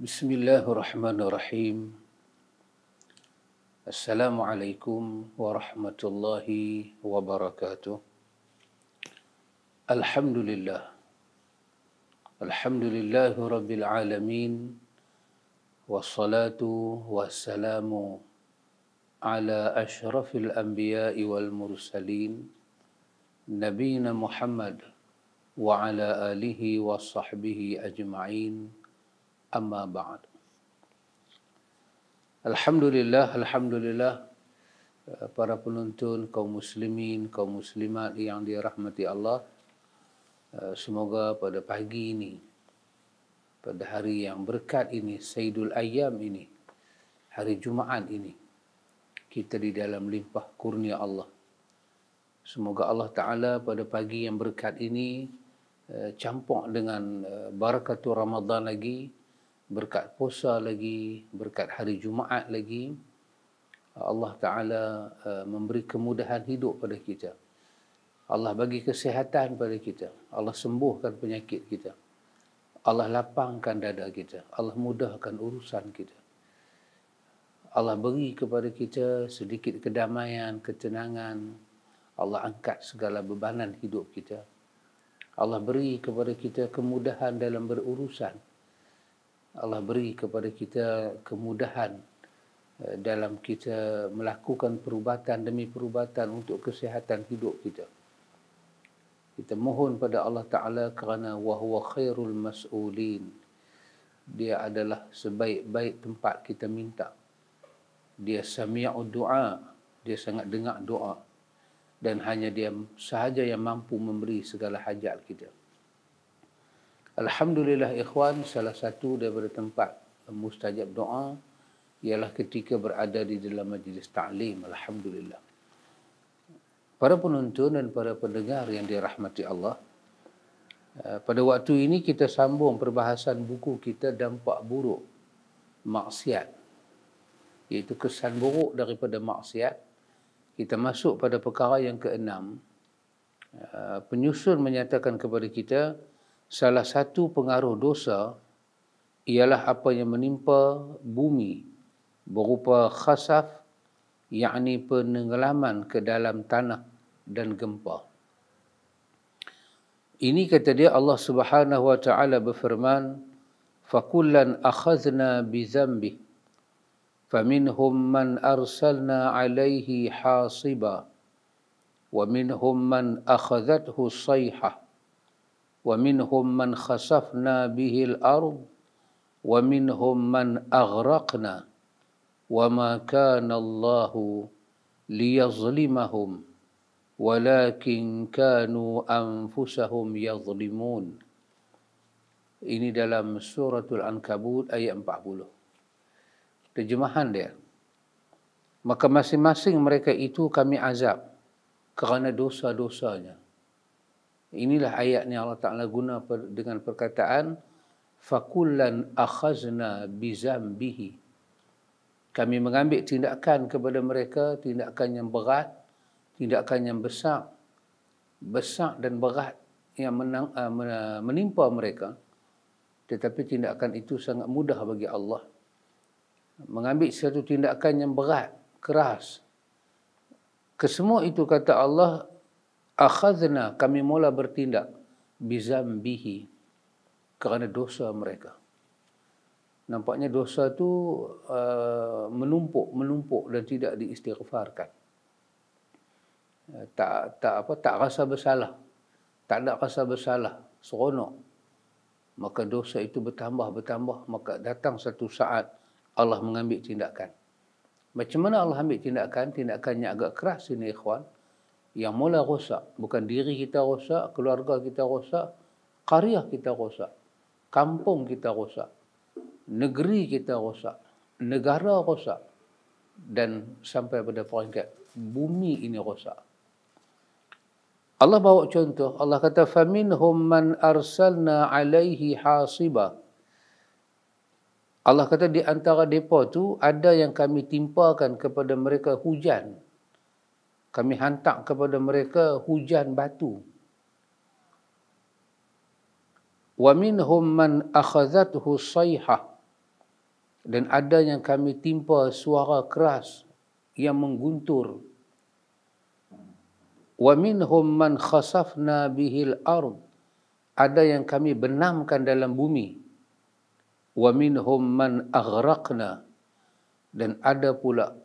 بسم الله الرحمن الرحيم السلام عليكم ورحمة الله وبركاته الحمد لله الحمد لله رب العالمين والصلاة والسلام على أشرف الأنبياء والمرسلين نبينا محمد وعلى آله وصحبه أجمعين amma ba'd alhamdulillah alhamdulillah eh, para penonton kaum muslimin kaum muslimat yang dirahmati Allah eh, semoga pada pagi ini pada hari yang berkat ini sayyidul ayyam ini hari jumaat ini kita di dalam limpah kurnia Allah Semoga Allah Ta'ala pada pagi yang berkat ini eh, campur dengan barakatul Ramadan lagi berkat puasa lagi, berkat hari Jumaat lagi, Allah Ta'ala eh, memberi kemudahan hidup pada kita. Allah bagi kesihatan pada kita. Allah sembuhkan penyakit kita. Allah lapangkan dada kita. Allah mudahkan urusan kita. Allah beri kepada kita sedikit kedamaian, ketenangan. Allah angkat segala bebanan hidup kita. Allah beri kepada kita kemudahan dalam berurusan. Allah beri kepada kita kemudahan eh, dalam kita melakukan perubatan demi perubatan untuk kesihatan hidup kita. Kita mohon pada Allah Ta'ala kerana wahuwa khairul mas'ulin. Dia adalah sebaik-baik tempat kita minta. Dia sami'u doa. Dia sangat dengar doa. Dan hanya dia sahaja yang mampu memberi segala hajat kita. Alhamdulillah ikhwan salah satu daripada tempat mustajab doa ialah ketika berada di dalam majlis ta'lim. Alhamdulillah. Para penonton dan para pendengar yang dirahmati Allah, eh, pada waktu ini kita sambung perbahasan buku kita Dampak Buruk Maksiat. Iaitu kesan buruk daripada maksiat. Kita masuk pada perkara yang keenam. Eh, penyusun menyatakan kepada kita, Salah satu pengaruh dosa ialah apa yang menimpa bumi berupa khasaf yakni penenggelaman ke dalam tanah dan gempa. Ini kata dia Allah Subhanahu wa taala berfirman fakullan akhadna bi zambi, faminhum man arsalna alaihi hasiba waminhum man akhadathu sayhah man ومنهم من خسفنا به الأرض man من wa ma kana الله liyazlimahum, walakin كانوا أنفسهم يظلمون Ini dalam suratul Ankabut ayat 40. Terjemahan dia. Maka masing-masing mereka itu kami azab kerana dosa-dosanya. Inilah ayat yang Allah Ta'ala guna dengan perkataan Fakulan akhazna bizambihi Kami mengambil tindakan kepada mereka Tindakan yang berat Tindakan yang besar Besar dan berat yang menang, ah, menimpa mereka Tetapi tindakan itu sangat mudah bagi Allah Mengambil satu tindakan yang berat, keras Kesemua itu kata Allah akhazna kami mula bertindak bizambihi kerana dosa mereka nampaknya dosa tu uh, menumpuk menumpuk dan tidak diistighfarkan uh, tak tak apa tak rasa bersalah tak ada rasa bersalah seronok maka dosa itu bertambah bertambah maka datang satu saat Allah mengambil tindakan macam mana Allah ambil tindakan tindakannya agak keras ini ikhwan yang mula rosak. Bukan diri kita rosak, keluarga kita rosak, karya kita rosak, kampung kita rosak, negeri kita rosak, negara rosak. Dan sampai pada peringkat bumi ini rosak. Allah bawa contoh. Allah kata, فَمِنْهُمْ مَنْ أَرْسَلْنَا عَلَيْهِ حَاصِبًا Allah kata di antara mereka tu ada yang kami timpakan kepada mereka hujan kami hantar kepada mereka hujan batu wa minhum man akhadhathu sayha dan ada yang kami timpa suara keras yang mengguntur wa minhum man khasafna bihil ard ada yang kami benamkan dalam bumi wa minhum man aghraqna dan ada pula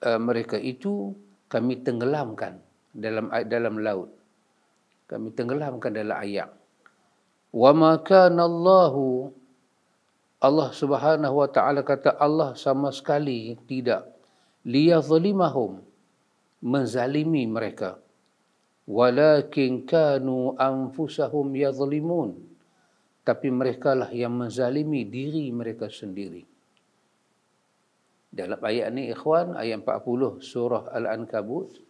Eh, mereka itu kami tenggelamkan dalam dalam laut. Kami tenggelamkan dalam air. Wa ma kana Allahu Allah Subhanahu wa taala kata Allah sama sekali tidak liyazlimahum menzalimi mereka walakin kanu anfusahum yazlimun tapi merekalah yang menzalimi diri mereka sendiri. Dalam ayat ni ikhwan ayat 40 surah Al-Ankabut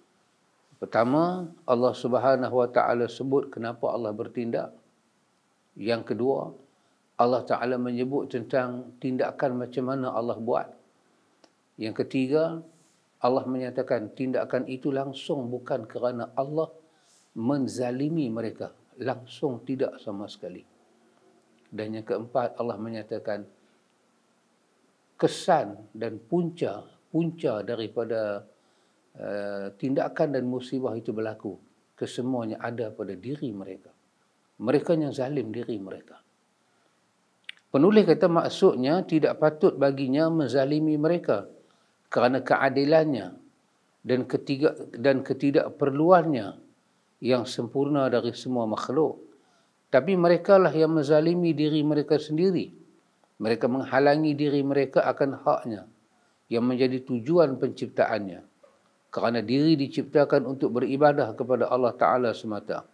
Pertama, Allah Subhanahu Wa Taala sebut kenapa Allah bertindak. Yang kedua, Allah Taala menyebut tentang tindakan macam mana Allah buat. Yang ketiga, Allah menyatakan tindakan itu langsung bukan kerana Allah menzalimi mereka, langsung tidak sama sekali. Dan yang keempat, Allah menyatakan kesan dan punca punca daripada uh, tindakan dan musibah itu berlaku kesemuanya ada pada diri mereka mereka yang zalim diri mereka penulis kata maksudnya tidak patut baginya menzalimi mereka kerana keadilannya dan ketiga dan ketidakperluannya yang sempurna dari semua makhluk tapi merekalah yang menzalimi diri mereka sendiri mereka menghalangi diri mereka akan haknya yang menjadi tujuan penciptaannya. Kerana diri diciptakan untuk beribadah kepada Allah Ta'ala semata.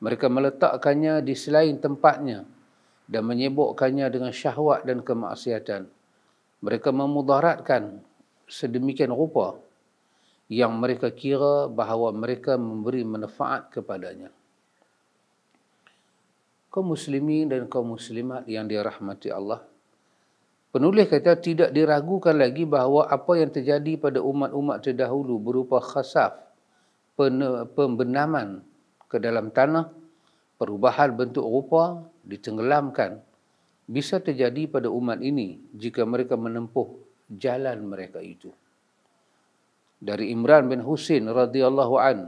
Mereka meletakkannya di selain tempatnya dan menyebokkannya dengan syahwat dan kemaksiatan. Mereka memudaratkan sedemikian rupa yang mereka kira bahawa mereka memberi manfaat kepadanya kaum muslimin dan kaum muslimat yang dirahmati Allah. Penulis kata tidak diragukan lagi bahawa apa yang terjadi pada umat-umat terdahulu berupa khasaf, pembenaman ke dalam tanah, perubahan bentuk rupa, ditenggelamkan, bisa terjadi pada umat ini jika mereka menempuh jalan mereka itu. Dari Imran bin Husin radhiyallahu an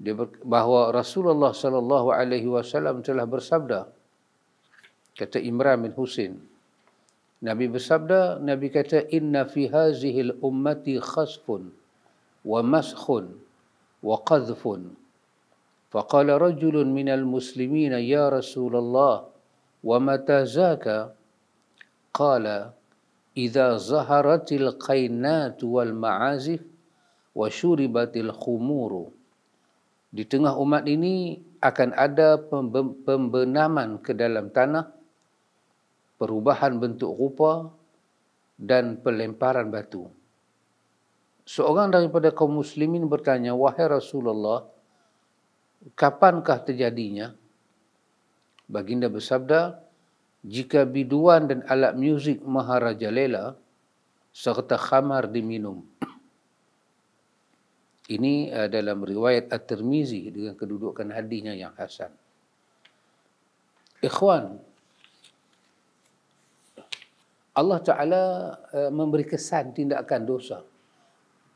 dia ber, bahawa Rasulullah sallallahu alaihi wasallam telah bersabda kata Imran bin Husin Nabi bersabda Nabi kata inna fi hazihil ummati khasfun wa maskhun wa qadhfun faqala rajulun minal muslimina ya Rasulullah wa mata zaka qala idza zaharatil qainat wal ma'azif wa shuribatil khumuru di tengah umat ini akan ada pembenaman ke dalam tanah, perubahan bentuk rupa dan pelemparan batu. Seorang daripada kaum muslimin bertanya, Wahai Rasulullah, kapankah terjadinya? Baginda bersabda, jika biduan dan alat muzik Maharaja Lela serta khamar diminum. Ini uh, dalam riwayat At-Tirmizi dengan kedudukan hadisnya yang hasan. Ikhwan Allah Taala uh, memberi kesan tindakan dosa.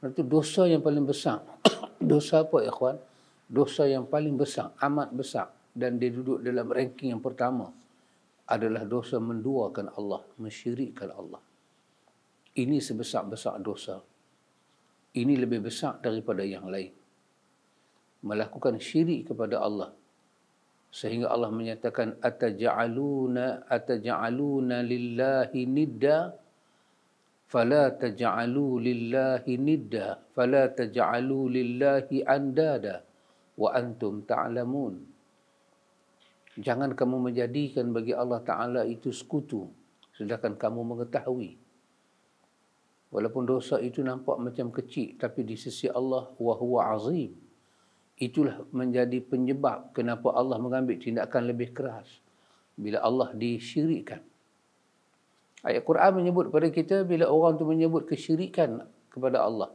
Itu dosa yang paling besar. dosa apa ikhwan? Dosa yang paling besar, amat besar dan dia duduk dalam ranking yang pertama adalah dosa menduakan Allah, mensyirikkan Allah. Ini sebesar-besar dosa ini lebih besar daripada yang lain melakukan syirik kepada Allah sehingga Allah menyatakan ataj'aluna ataj'aluna lillahi nidda fala taj'alu lillahi nidda fala taj'alu lillahi andada wa antum ta'lamun jangan kamu menjadikan bagi Allah taala itu sekutu sedangkan kamu mengetahui Walaupun dosa itu nampak macam kecil tapi di sisi Allah wa huwa azim. Itulah menjadi penyebab kenapa Allah mengambil tindakan lebih keras bila Allah disyirikkan. Ayat Quran menyebut kepada kita bila orang itu menyebut kesyirikan kepada Allah.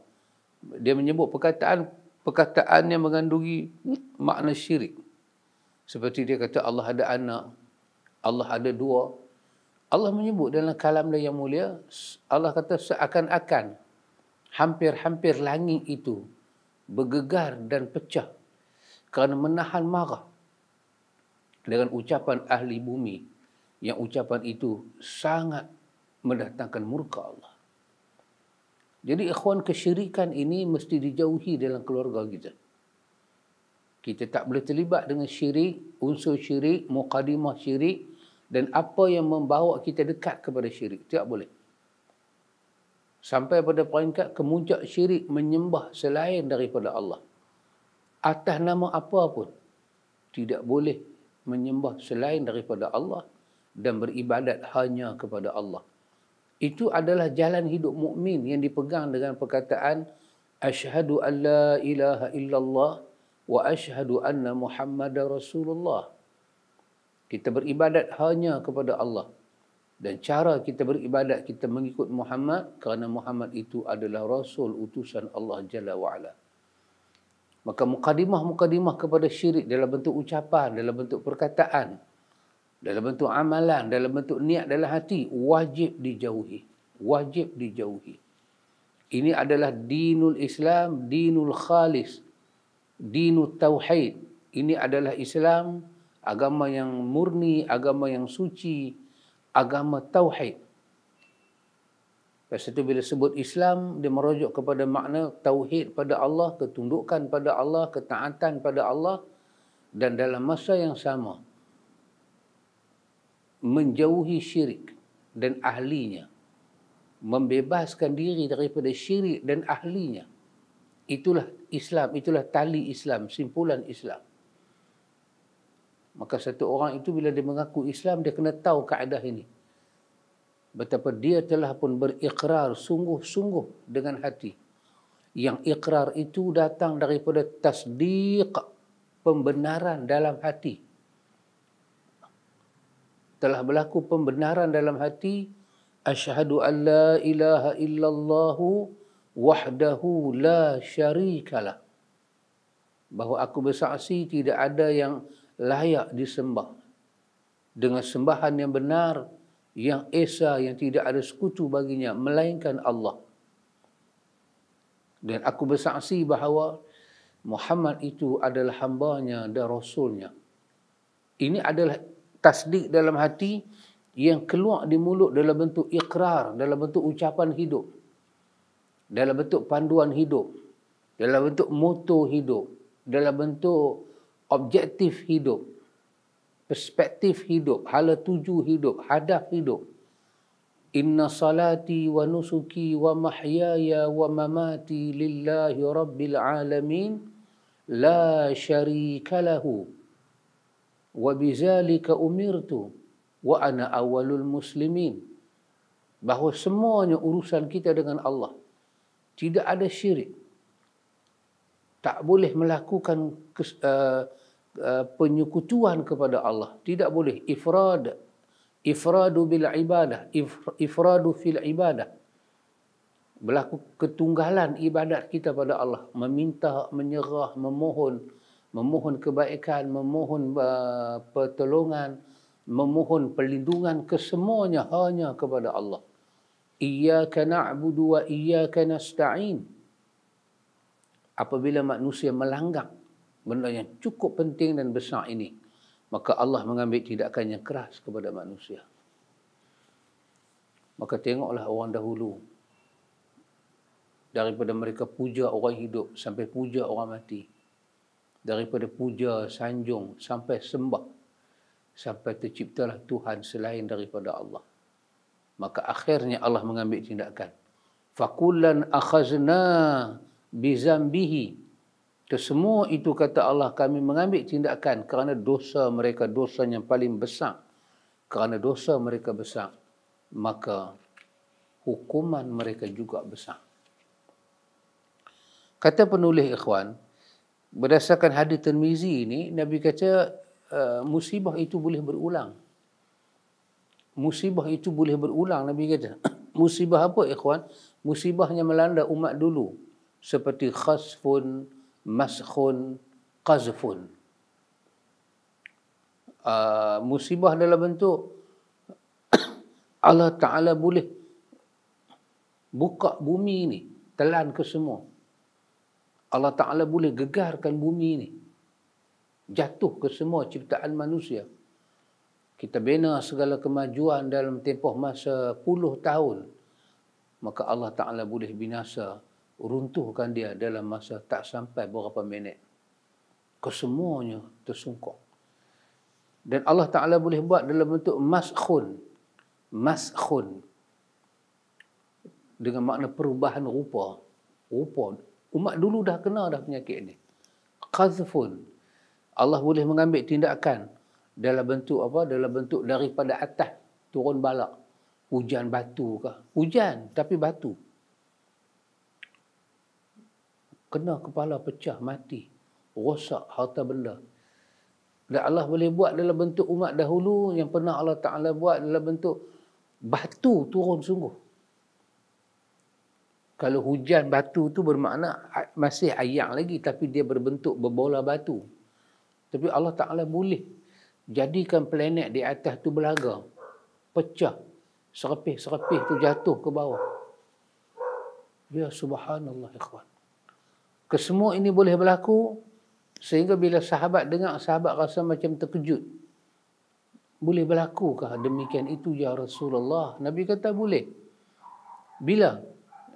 Dia menyebut perkataan perkataan yang mengandungi makna syirik. Seperti dia kata Allah ada anak, Allah ada dua, Allah menyebut dalam kalam dia yang mulia, Allah kata seakan-akan hampir-hampir langit itu bergegar dan pecah kerana menahan marah dengan ucapan ahli bumi yang ucapan itu sangat mendatangkan murka Allah. Jadi ikhwan kesyirikan ini mesti dijauhi dalam keluarga kita. Kita tak boleh terlibat dengan syirik, unsur syirik, mukadimah syirik, dan apa yang membawa kita dekat kepada syirik. Tidak boleh. Sampai pada peringkat kemuncak syirik menyembah selain daripada Allah. Atas nama apa pun. Tidak boleh menyembah selain daripada Allah dan beribadat hanya kepada Allah. Itu adalah jalan hidup mukmin yang dipegang dengan perkataan asyhadu alla ilaha illallah wa asyhadu anna muhammada rasulullah. Kita beribadat hanya kepada Allah. Dan cara kita beribadat, kita mengikut Muhammad kerana Muhammad itu adalah Rasul utusan Allah Jalla wa'ala. Maka mukadimah-mukadimah kepada syirik dalam bentuk ucapan, dalam bentuk perkataan, dalam bentuk amalan, dalam bentuk niat dalam hati, wajib dijauhi. Wajib dijauhi. Ini adalah dinul Islam, dinul khalis, dinul tauhid. Ini adalah Islam agama yang murni, agama yang suci, agama tauhid. Lepas itu bila sebut Islam, dia merujuk kepada makna tauhid pada Allah, ketundukan pada Allah, ketaatan pada Allah dan dalam masa yang sama menjauhi syirik dan ahlinya. Membebaskan diri daripada syirik dan ahlinya. Itulah Islam, itulah tali Islam, simpulan Islam. Maka satu orang itu bila dia mengaku Islam, dia kena tahu kaedah ini. Betapa dia telah pun berikrar sungguh-sungguh dengan hati. Yang ikrar itu datang daripada tasdiq pembenaran dalam hati. Telah berlaku pembenaran dalam hati. Ashadu an la ilaha illallahu wahdahu la syarikalah. Bahawa aku bersaksi tidak ada yang layak disembah dengan sembahan yang benar yang esa yang tidak ada sekutu baginya melainkan Allah dan aku bersaksi bahawa Muhammad itu adalah hambanya dan rasulnya ini adalah tasdik dalam hati yang keluar di mulut dalam bentuk ikrar dalam bentuk ucapan hidup dalam bentuk panduan hidup dalam bentuk moto hidup dalam bentuk objektif hidup, perspektif hidup, hala tuju hidup, hadaf hidup. Inna salati wa nusuki wa mahyaya wa mamati lillahi rabbil alamin la syarika lahu wa bizalika umirtu wa ana awalul muslimin bahawa semuanya urusan kita dengan Allah tidak ada syirik tak boleh melakukan kes, eh, Eh, penyekutuan kepada Allah tidak boleh ifrad ifradu bil ibadah ifradu fil ibadah berlaku ketunggalan ibadat kita pada Allah meminta menyerah memohon memohon kebaikan memohon eh, pertolongan memohon perlindungan kesemuanya hanya kepada Allah iyyaka na'budu wa iyyaka nasta'in apabila manusia melanggar benda yang cukup penting dan besar ini maka Allah mengambil tindakan yang keras kepada manusia maka tengoklah orang dahulu daripada mereka puja orang hidup sampai puja orang mati daripada puja sanjung sampai sembah sampai terciptalah Tuhan selain daripada Allah maka akhirnya Allah mengambil tindakan fakulan akhazna bizambihi Kesemua itu kata Allah kami mengambil tindakan kerana dosa mereka dosa yang paling besar. Kerana dosa mereka besar, maka hukuman mereka juga besar. Kata penulis ikhwan, berdasarkan hadis Tirmizi ini Nabi kata eh, musibah itu boleh berulang. Musibah itu boleh berulang Nabi kata. musibah apa ikhwan? Musibahnya melanda umat dulu seperti khasfun, maskhun qazfun uh, musibah dalam bentuk Allah Ta'ala boleh buka bumi ini, telan ke semua. Allah Ta'ala boleh gegarkan bumi ini, jatuh ke semua ciptaan manusia. Kita bina segala kemajuan dalam tempoh masa puluh tahun, maka Allah Ta'ala boleh binasa runtuhkan dia dalam masa tak sampai beberapa minit. Kesemuanya tersungkur. Dan Allah Ta'ala boleh buat dalam bentuk maskhun. Maskhun. Dengan makna perubahan rupa. Rupa. Umat dulu dah kenal dah penyakit ini. Qazfun. Allah boleh mengambil tindakan dalam bentuk apa? Dalam bentuk daripada atas turun balak. Hujan batu kah? Hujan tapi batu kena kepala pecah mati rosak harta benda dan Allah boleh buat dalam bentuk umat dahulu yang pernah Allah Taala buat dalam bentuk batu turun sungguh kalau hujan batu tu bermakna masih ayak lagi tapi dia berbentuk berbola batu tapi Allah Taala boleh jadikan planet di atas tu belaga pecah serapih-serapih tu jatuh ke bawah ya subhanallah ikhwan Kesemua ini boleh berlaku sehingga bila sahabat dengar sahabat rasa macam terkejut. Boleh berlaku kah demikian itu ya Rasulullah? Nabi kata boleh. Bila?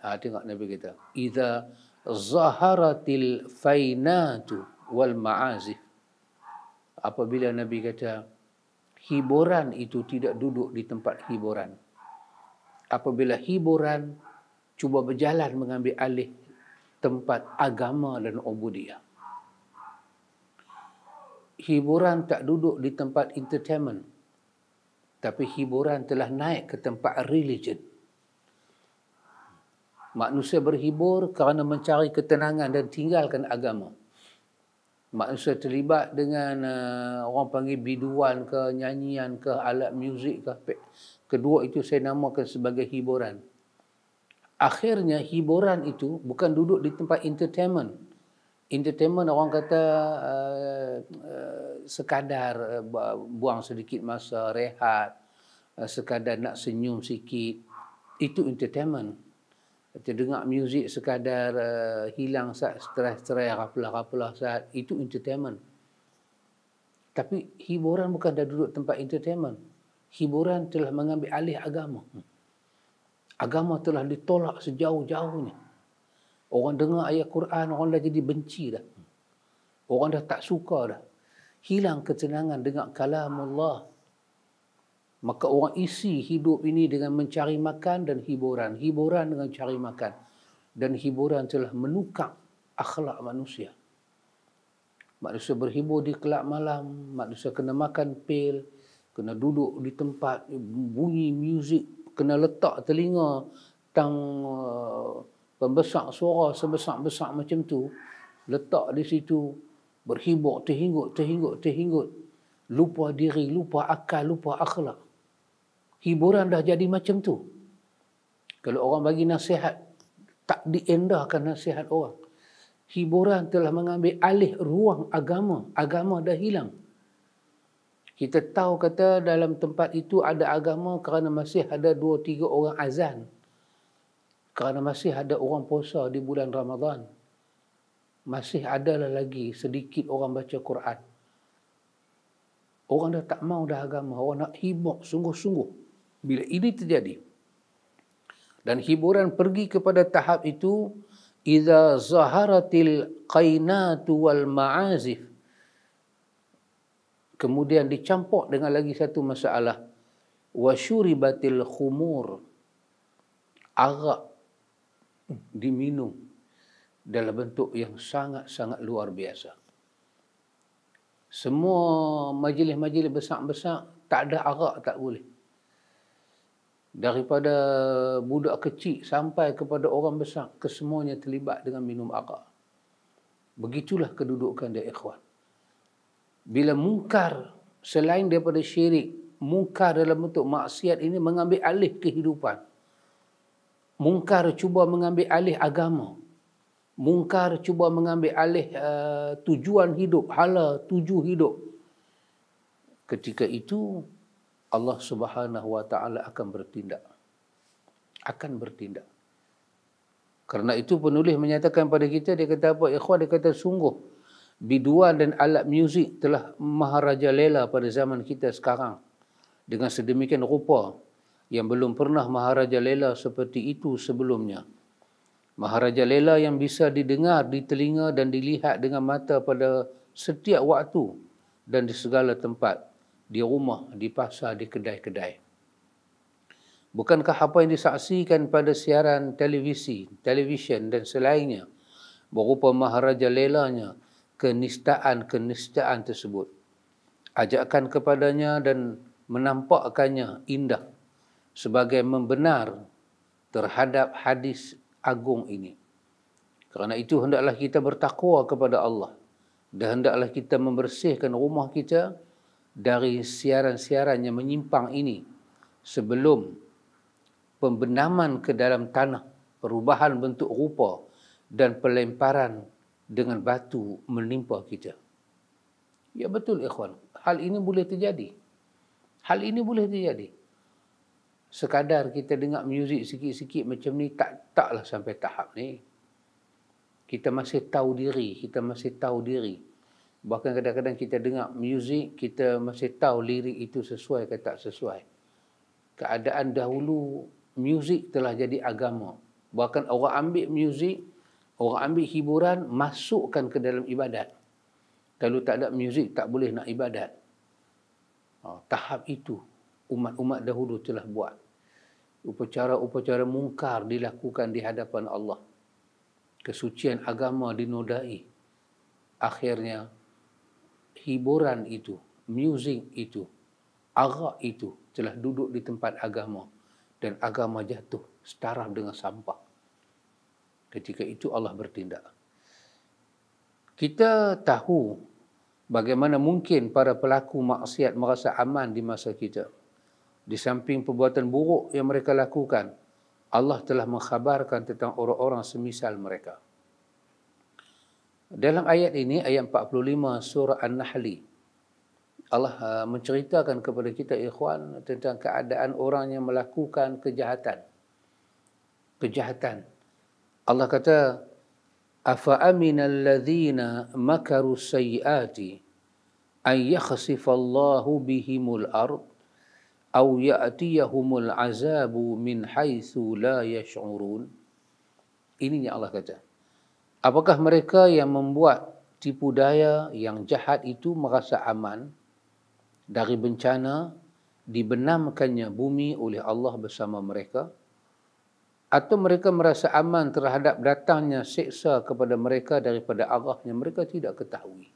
Ha, tengok Nabi kata. Iza zaharatil fainatu wal ma'azif. Apabila Nabi kata hiburan itu tidak duduk di tempat hiburan. Apabila hiburan cuba berjalan mengambil alih tempat agama dan ubudiah. Hiburan tak duduk di tempat entertainment. Tapi hiburan telah naik ke tempat religion. Manusia berhibur kerana mencari ketenangan dan tinggalkan agama. Manusia terlibat dengan uh, orang panggil biduan ke, nyanyian ke, alat muzik ke. Kedua itu saya namakan sebagai hiburan akhirnya hiburan itu bukan duduk di tempat entertainment. Entertainment orang kata uh, uh, sekadar uh, buang sedikit masa, rehat, uh, sekadar nak senyum sikit. Itu entertainment. Kita dengar muzik sekadar uh, hilang stres-stres, rapalah-rapalah saat. Itu entertainment. Tapi hiburan bukan dah duduk tempat entertainment. Hiburan telah mengambil alih agama. Hmm agama telah ditolak sejauh-jauhnya. Orang dengar ayat Quran, orang dah jadi benci dah. Orang dah tak suka dah. Hilang ketenangan dengan kalam Allah. Maka orang isi hidup ini dengan mencari makan dan hiburan. Hiburan dengan cari makan. Dan hiburan telah menukar akhlak manusia. Manusia berhibur di kelak malam. Manusia kena makan pil. Kena duduk di tempat bunyi muzik kena letak telinga tang eh, pembesar suara sebesar-besar macam tu letak di situ berhibur terhingut terhingut terhingut lupa diri lupa akal lupa akhlak hiburan dah jadi macam tu kalau orang bagi nasihat tak diendahkan nasihat orang hiburan telah mengambil alih ruang agama agama dah hilang kita tahu kata dalam tempat itu ada agama kerana masih ada dua tiga orang azan. Kerana masih ada orang puasa di bulan Ramadan. Masih ada lagi sedikit orang baca Quran. Orang dah tak mau dah agama. Orang nak hibur sungguh-sungguh. Bila ini terjadi. Dan hiburan pergi kepada tahap itu. Iza zaharatil qainatu wal ma'azif kemudian dicampur dengan lagi satu masalah wasyuribatil khumur arak diminum dalam bentuk yang sangat-sangat luar biasa semua majlis-majlis besar-besar tak ada arak tak boleh daripada budak kecil sampai kepada orang besar kesemuanya terlibat dengan minum arak begitulah kedudukan dia ikhwan bila mungkar selain daripada syirik mungkar dalam bentuk maksiat ini mengambil alih kehidupan mungkar cuba mengambil alih agama mungkar cuba mengambil alih uh, tujuan hidup hala tuju hidup ketika itu Allah Subhanahu wa taala akan bertindak akan bertindak Karena itu penulis menyatakan pada kita dia kata apa ikhwan dia kata sungguh biduan dan alat muzik telah maharaja lela pada zaman kita sekarang dengan sedemikian rupa yang belum pernah maharaja lela seperti itu sebelumnya maharaja lela yang bisa didengar di telinga dan dilihat dengan mata pada setiap waktu dan di segala tempat di rumah di pasar di kedai-kedai bukankah apa yang disaksikan pada siaran televisi televisyen dan selainnya berupa maharaja lelanya kenistaan-kenistaan tersebut. Ajakkan kepadanya dan menampakkannya indah sebagai membenar terhadap hadis agung ini. Kerana itu hendaklah kita bertakwa kepada Allah dan hendaklah kita membersihkan rumah kita dari siaran-siaran yang menyimpang ini sebelum pembenaman ke dalam tanah, perubahan bentuk rupa dan pelemparan dengan batu menimpa kita. Ya betul ikhwan, hal ini boleh terjadi. Hal ini boleh terjadi. Sekadar kita dengar muzik sikit-sikit macam ni tak taklah sampai tahap ni. Kita masih tahu diri, kita masih tahu diri. Bahkan kadang-kadang kita dengar muzik, kita masih tahu lirik itu sesuai ke tak sesuai. Keadaan dahulu muzik telah jadi agama. Bahkan orang ambil muzik Orang ambil hiburan, masukkan ke dalam ibadat. Kalau tak ada muzik, tak boleh nak ibadat. Oh, tahap itu, umat-umat dahulu telah buat. Upacara-upacara mungkar dilakukan di hadapan Allah. Kesucian agama dinodai. Akhirnya, hiburan itu, muzik itu, agak itu telah duduk di tempat agama. Dan agama jatuh setara dengan sampah ketika itu Allah bertindak. Kita tahu bagaimana mungkin para pelaku maksiat merasa aman di masa kita. Di samping perbuatan buruk yang mereka lakukan, Allah telah mengkhabarkan tentang orang-orang semisal mereka. Dalam ayat ini, ayat 45 surah an Nahl. Allah uh, menceritakan kepada kita ikhwan tentang keadaan orang yang melakukan kejahatan. Kejahatan Allah kata afa aminal ladzina makaru sayiati an yakhsifa Allahu bihimul ard aw ya'tiyahumul azabu min haitsu la yash'urun ini yang Allah kata apakah mereka yang membuat tipu daya yang jahat itu merasa aman dari bencana dibenamkannya bumi oleh Allah bersama mereka atau mereka merasa aman terhadap datangnya seksa kepada mereka daripada Allah yang mereka tidak ketahui.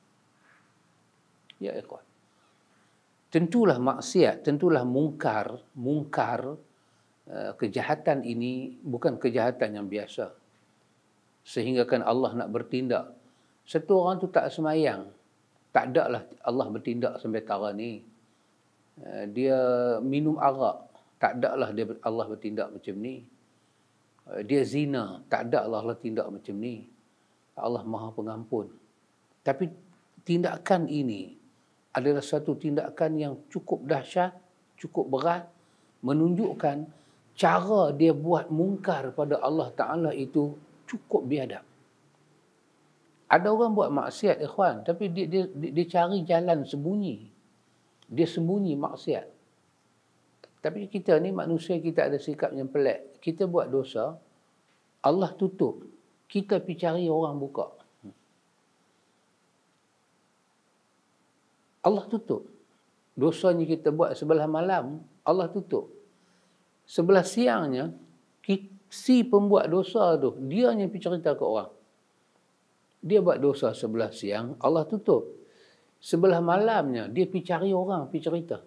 Ya ikhwan. Tentulah maksiat, tentulah mungkar, mungkar eh, kejahatan ini bukan kejahatan yang biasa. Sehinggakan Allah nak bertindak. Satu orang tu tak semayang. Tak ada lah Allah bertindak sampai tarah ni. Eh, dia minum arak. Tak ada lah Allah bertindak macam ni. Eh, dia zina. Tak ada Allah, lah tindak macam ni. Allah maha pengampun. Tapi tindakan ini adalah satu tindakan yang cukup dahsyat, cukup berat. Menunjukkan cara dia buat mungkar pada Allah Ta'ala itu cukup biadab. Ada orang buat maksiat, ikhwan. Tapi dia, dia, dia, dia cari jalan sembunyi. Dia sembunyi maksiat. Tapi kita ni manusia kita ada sikap yang pelik kita buat dosa, Allah tutup. Kita pergi cari orang buka. Allah tutup. Dosanya kita buat sebelah malam, Allah tutup. Sebelah siangnya, si pembuat dosa tu, dia yang pergi cerita ke orang. Dia buat dosa sebelah siang, Allah tutup. Sebelah malamnya, dia pergi cari orang, pergi cerita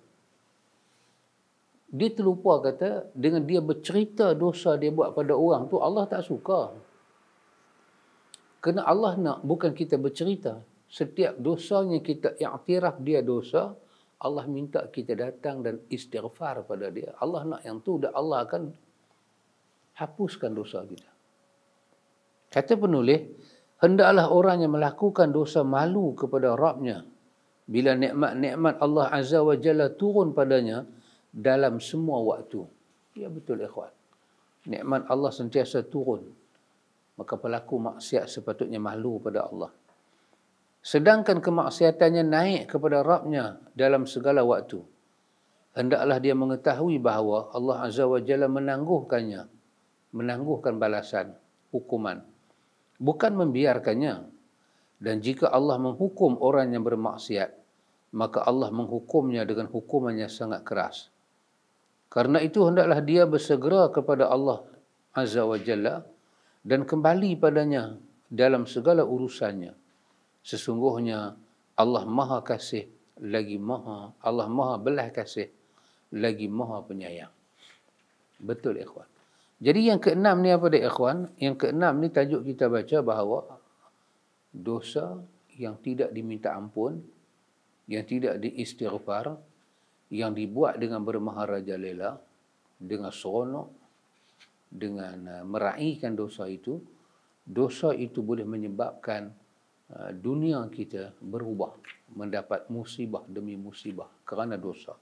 dia terlupa kata dengan dia bercerita dosa dia buat pada orang tu Allah tak suka. Kena Allah nak bukan kita bercerita. Setiap dosa yang kita iktiraf dia dosa, Allah minta kita datang dan istighfar pada dia. Allah nak yang tu dan Allah akan hapuskan dosa kita. Kata penulis, hendaklah orang yang melakukan dosa malu kepada Rabbnya. Bila nikmat-nikmat Allah Azza wa Jalla turun padanya, dalam semua waktu. Ya betul ikhwan. Nikmat Allah sentiasa turun. Maka pelaku maksiat sepatutnya malu pada Allah. Sedangkan kemaksiatannya naik kepada Rabbnya dalam segala waktu. Hendaklah dia mengetahui bahawa Allah Azza wa Jalla menangguhkannya. Menangguhkan balasan, hukuman. Bukan membiarkannya. Dan jika Allah menghukum orang yang bermaksiat, maka Allah menghukumnya dengan hukumannya sangat keras. Karena itu hendaklah dia bersegera kepada Allah Azza wa Jalla dan kembali padanya dalam segala urusannya. Sesungguhnya Allah Maha Kasih lagi Maha Allah Maha Belah Kasih lagi Maha Penyayang. Betul ikhwan. Jadi yang keenam ni apa dek ikhwan? Yang keenam ni tajuk kita baca bahawa dosa yang tidak diminta ampun yang tidak diistighfar yang dibuat dengan bermaharaja lela dengan seronok dengan eh, meraihkan dosa itu dosa itu boleh menyebabkan eh, dunia kita berubah mendapat musibah demi musibah kerana dosa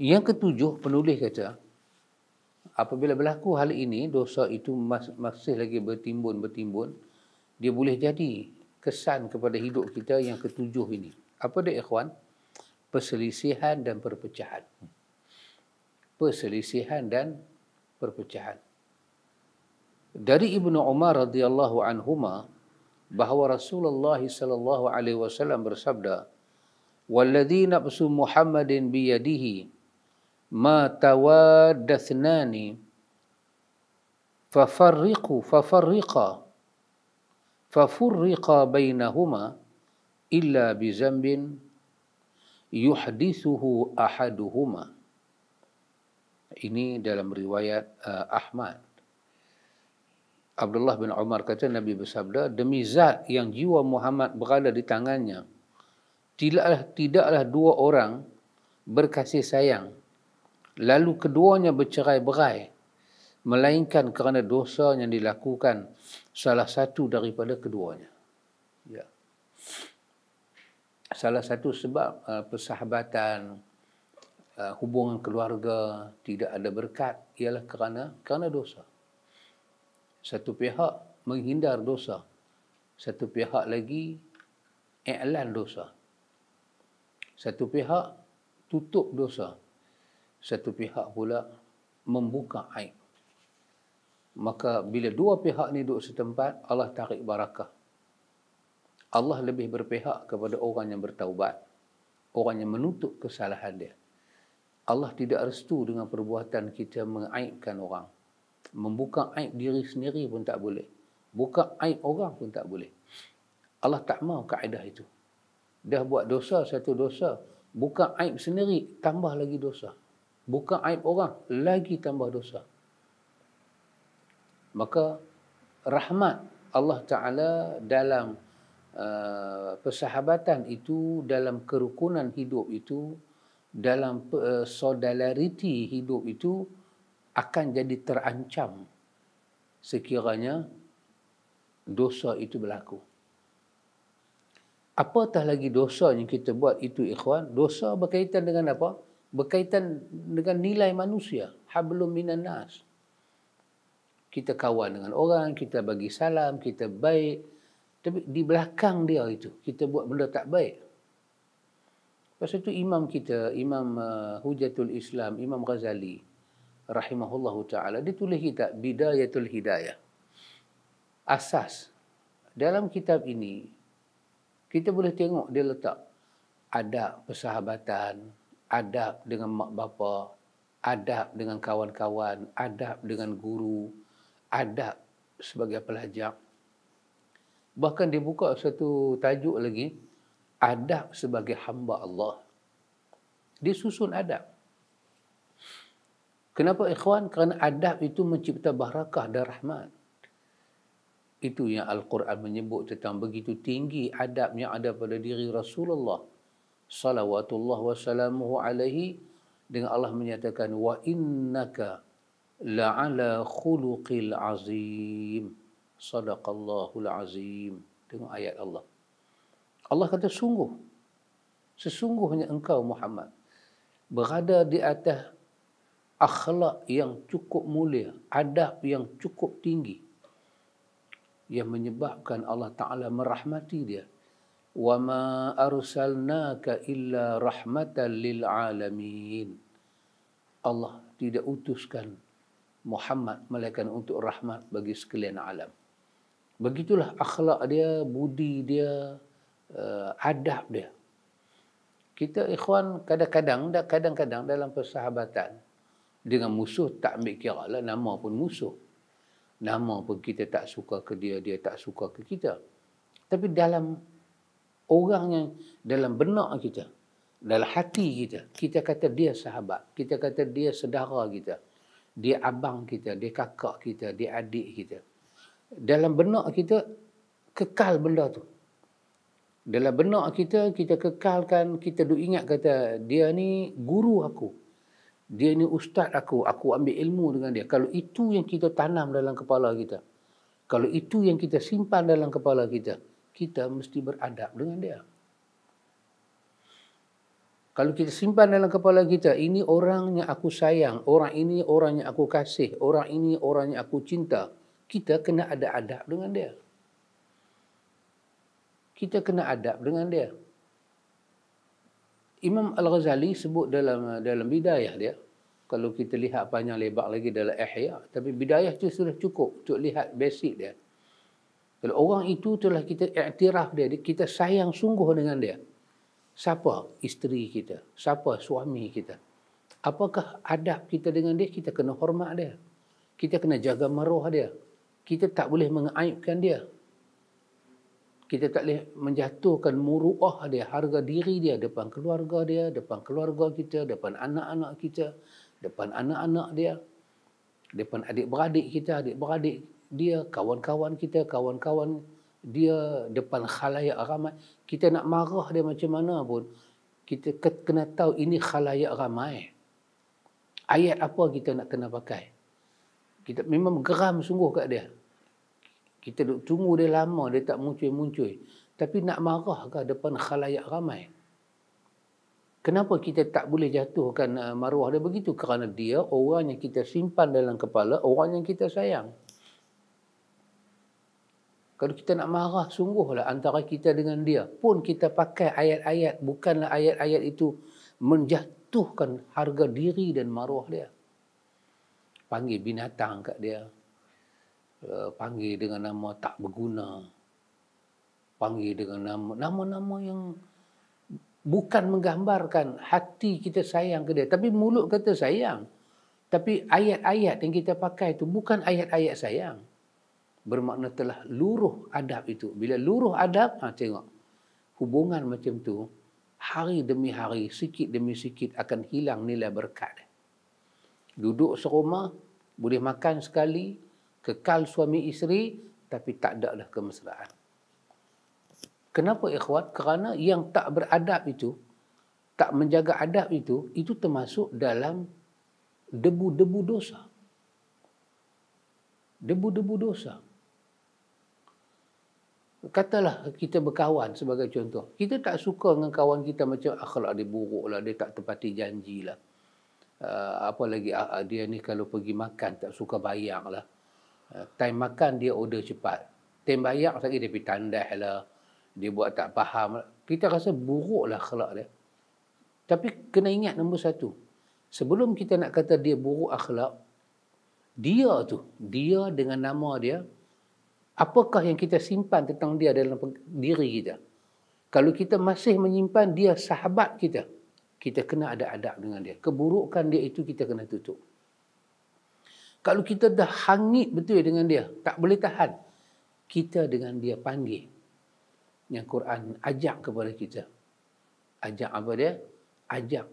yang ketujuh penulis kata apabila berlaku hal ini dosa itu masih lagi bertimbun-bertimbun dia boleh jadi kesan kepada hidup kita yang ketujuh ini apa dia ikhwan perselisihan dan perpecahan. Perselisihan dan perpecahan. Dari Ibnu Umar radhiyallahu anhuma bahawa Rasulullah sallallahu alaihi wasallam bersabda, "Walladzi nafsu Muhammadin bi yadihi ma tawaddathnani ففرقوا ففرقا ففرقا illa bi بذنب yuhdisuhu ahaduhuma. Ini dalam riwayat uh, Ahmad. Abdullah bin Umar kata Nabi bersabda, demi zat yang jiwa Muhammad berada di tangannya, tidaklah, tidaklah dua orang berkasih sayang. Lalu keduanya bercerai-berai. Melainkan kerana dosa yang dilakukan salah satu daripada keduanya. Ya. Yeah salah satu sebab uh, persahabatan uh, hubungan keluarga tidak ada berkat ialah kerana kerana dosa. Satu pihak menghindar dosa. Satu pihak lagi iklan dosa. Satu pihak tutup dosa. Satu pihak pula membuka aib. Maka bila dua pihak ni duduk setempat, Allah tarik barakah. Allah lebih berpihak kepada orang yang bertaubat. Orang yang menutup kesalahan dia. Allah tidak restu dengan perbuatan kita mengaibkan orang. Membuka aib diri sendiri pun tak boleh. Buka aib orang pun tak boleh. Allah tak mahu kaedah itu. Dah buat dosa, satu dosa. Buka aib sendiri, tambah lagi dosa. Buka aib orang, lagi tambah dosa. Maka rahmat Allah Ta'ala dalam... Eh, persahabatan itu dalam kerukunan hidup itu dalam uh, eh, saudariti hidup itu akan jadi terancam sekiranya dosa itu berlaku apatah lagi dosa yang kita buat itu ikhwan dosa berkaitan dengan apa berkaitan dengan nilai manusia hablum minan nas kita kawan dengan orang kita bagi salam kita baik tapi di belakang dia itu, kita buat benda tak baik. Lepas itu imam kita, imam uh, Hujatul Islam, imam Ghazali, rahimahullah ta'ala, dia tulis kita, Bidayatul Hidayah. Asas. Dalam kitab ini, kita boleh tengok dia letak adab persahabatan, adab dengan mak bapa, adab dengan kawan-kawan, adab dengan guru, adab sebagai pelajar. Bahkan dia buka satu tajuk lagi, adab sebagai hamba Allah. Dia susun adab. Kenapa ikhwan? Kerana adab itu mencipta barakah dan rahmat. Itu yang Al-Quran menyebut tentang begitu tinggi adab yang ada pada diri Rasulullah. Salawatullah wassalamuhu alaihi dengan Allah menyatakan wa innaka la'ala khuluqil azim. Sadaqallahul azim. Tengok ayat Allah. Allah kata sungguh. Sesungguhnya engkau Muhammad berada di atas akhlak yang cukup mulia, adab yang cukup tinggi yang menyebabkan Allah Taala merahmati dia. Wa ma arsalnaka illa rahmatan lil alamin. Allah tidak utuskan Muhammad melainkan untuk rahmat bagi sekalian alam begitulah akhlak dia, budi dia, uh, adab dia. Kita ikhwan kadang-kadang, kadang-kadang dalam persahabatan dengan musuh tak ambil kira lah nama pun musuh. Nama pun kita tak suka ke dia, dia tak suka ke kita. Tapi dalam orang yang dalam benak kita, dalam hati kita, kita kata dia sahabat, kita kata dia sedara kita, dia abang kita, dia kakak kita, dia adik kita dalam benak kita kekal benda tu. Dalam benak kita, kita kekalkan, kita duk ingat kata, dia ni guru aku. Dia ni ustaz aku. Aku ambil ilmu dengan dia. Kalau itu yang kita tanam dalam kepala kita. Kalau itu yang kita simpan dalam kepala kita. Kita mesti beradab dengan dia. Kalau kita simpan dalam kepala kita, ini orang yang aku sayang. Orang ini orang yang aku kasih. Orang ini orang yang aku cinta. aku cinta kita kena ada adab dengan dia. Kita kena adab dengan dia. Imam Al-Ghazali sebut dalam dalam bidayah dia, kalau kita lihat panjang lebar lagi dalam Ihya, tapi bidayah tu sudah cukup untuk lihat basic dia. Kalau orang itu telah kita iktiraf dia, kita sayang sungguh dengan dia. Siapa isteri kita? Siapa suami kita? Apakah adab kita dengan dia? Kita kena hormat dia. Kita kena jaga maruah dia kita tak boleh mengaibkan dia. Kita tak boleh menjatuhkan muru'ah dia, harga diri dia depan keluarga dia, depan keluarga kita, depan anak-anak kita, depan anak-anak dia, depan adik-beradik kita, adik-beradik dia, kawan-kawan kita, kawan-kawan dia, depan khalayak ramai. Kita nak marah dia macam mana pun, kita kena tahu ini khalayak ramai. Ayat apa kita nak kena pakai? Kita memang geram sungguh kat dia. Kita duk tunggu dia lama, dia tak muncul-muncul. Tapi nak marahkah depan khalayak ramai? Kenapa kita tak boleh jatuhkan eh, maruah dia begitu? Kerana dia orang yang kita simpan dalam kepala, orang yang kita sayang. Kalau kita nak marah sungguhlah antara kita dengan dia. Pun kita pakai ayat-ayat, bukanlah ayat-ayat itu menjatuhkan harga diri dan maruah dia. Panggil binatang kat dia, Eh, panggil dengan nama tak berguna panggil dengan nama nama-nama yang bukan menggambarkan hati kita sayang ke dia tapi mulut kata sayang tapi ayat-ayat yang kita pakai itu bukan ayat-ayat sayang bermakna telah luruh adab itu bila luruh adab ha tengok hubungan macam tu hari demi hari sikit demi sikit akan hilang nilai berkat duduk serumah boleh makan sekali kekal suami isteri tapi tak ada dah kemesraan. Kenapa ikhwat? Kerana yang tak beradab itu, tak menjaga adab itu, itu termasuk dalam debu-debu dosa. Debu-debu dosa. Katalah kita berkawan sebagai contoh. Kita tak suka dengan kawan kita macam akhlak dia buruk lah, dia tak tepati janji lah. Uh, apa lagi uh, dia ni kalau pergi makan tak suka bayang lah. Eh, time makan dia order cepat. Time bayar lagi dia pergi tandas lah. Dia buat tak faham. Kita rasa lah akhlak dia. Tapi kena ingat nombor satu. Sebelum kita nak kata dia buruk akhlak, dia tu, dia dengan nama dia, apakah yang kita simpan tentang dia dalam diri kita? Kalau kita masih menyimpan dia sahabat kita, kita kena ada adab dengan dia. Keburukan dia itu kita kena tutup. Kalau kita dah hangit betul dengan dia, tak boleh tahan. Kita dengan dia panggil. Yang Quran ajak kepada kita. Ajak apa dia? Ajak.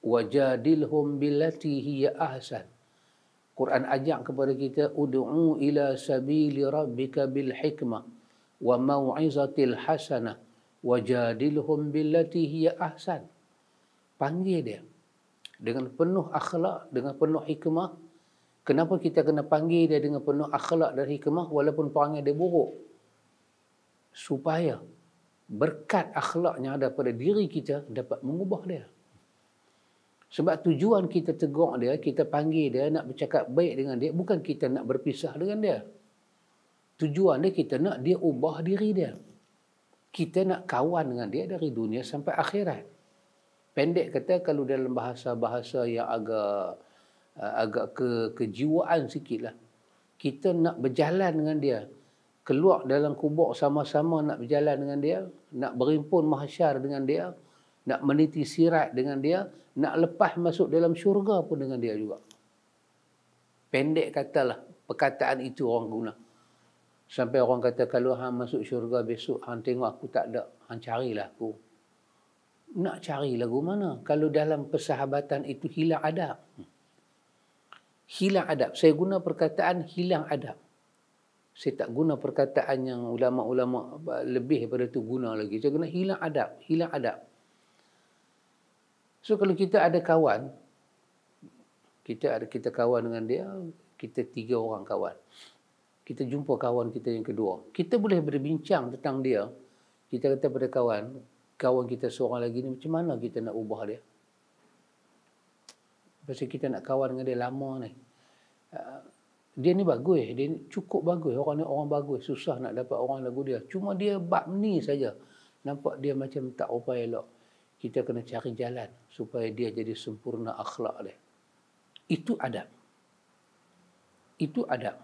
Wajadilhum billati hiya ahsan. Quran ajak kepada kita ud'u ila sabili rabbika bil hikmah wa mau'izatil hasanah wajadilhum billati hiya ahsan. Panggil dia dengan penuh akhlak, dengan penuh hikmah, Kenapa kita kena panggil dia dengan penuh akhlak dan hikmah walaupun perangai dia buruk? Supaya berkat akhlaknya ada pada diri kita dapat mengubah dia. Sebab tujuan kita tegur dia, kita panggil dia nak bercakap baik dengan dia bukan kita nak berpisah dengan dia. Tujuan dia kita nak dia ubah diri dia. Kita nak kawan dengan dia dari dunia sampai akhirat. Pendek kata kalau dalam bahasa-bahasa yang agak Uh, agak ke kejiwaan sikitlah. Kita nak berjalan dengan dia. Keluar dalam kubur sama-sama nak berjalan dengan dia. Nak berimpun mahsyar dengan dia. Nak meniti sirat dengan dia. Nak lepas masuk dalam syurga pun dengan dia juga. Pendek katalah perkataan itu orang guna. Sampai orang kata kalau hang masuk syurga besok hang tengok aku tak ada. Hang carilah aku. Nak cari lagu mana? Kalau dalam persahabatan itu hilang ada. Hmm hilang adab. Saya guna perkataan hilang adab. Saya tak guna perkataan yang ulama-ulama lebih daripada itu guna lagi. Saya guna hilang adab. Hilang adab. So kalau kita ada kawan, kita ada kita kawan dengan dia, kita tiga orang kawan. Kita jumpa kawan kita yang kedua. Kita boleh berbincang tentang dia. Kita kata pada kawan, kawan kita seorang lagi ni macam mana kita nak ubah dia? Pasal kita nak kawan dengan dia lama ni. Uh, dia ni bagus. Dia ni cukup bagus. Orang ni orang bagus. Susah nak dapat orang lagu dia. Cuma dia bab ni saja. Nampak dia macam tak upaya elok. Kita kena cari jalan supaya dia jadi sempurna akhlak dia. Itu adab. Itu adab.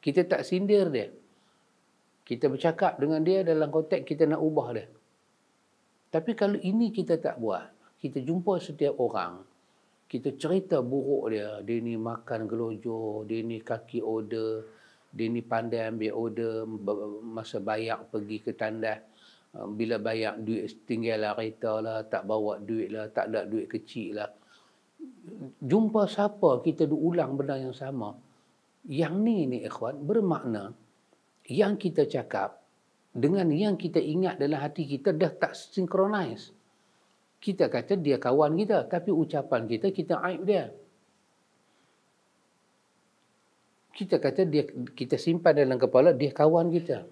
Kita tak sindir dia. Kita bercakap dengan dia dalam konteks kita nak ubah dia. Tapi kalau ini kita tak buat, kita jumpa setiap orang, kita cerita buruk dia dia ni makan gelojo dia ni kaki order dia ni pandai ambil order masa bayar pergi ke tandas eh, bila bayar duit tinggal lah kereta lah tak bawa duit lah tak ada duit kecil lah jumpa siapa kita ulang benda yang sama yang ni ni ikhwan bermakna yang kita cakap dengan yang kita ingat dalam hati kita dah tak synchronize kita kata dia kawan kita tapi ucapan kita kita aib dia kita kata dia kita simpan dalam kepala dia kawan kita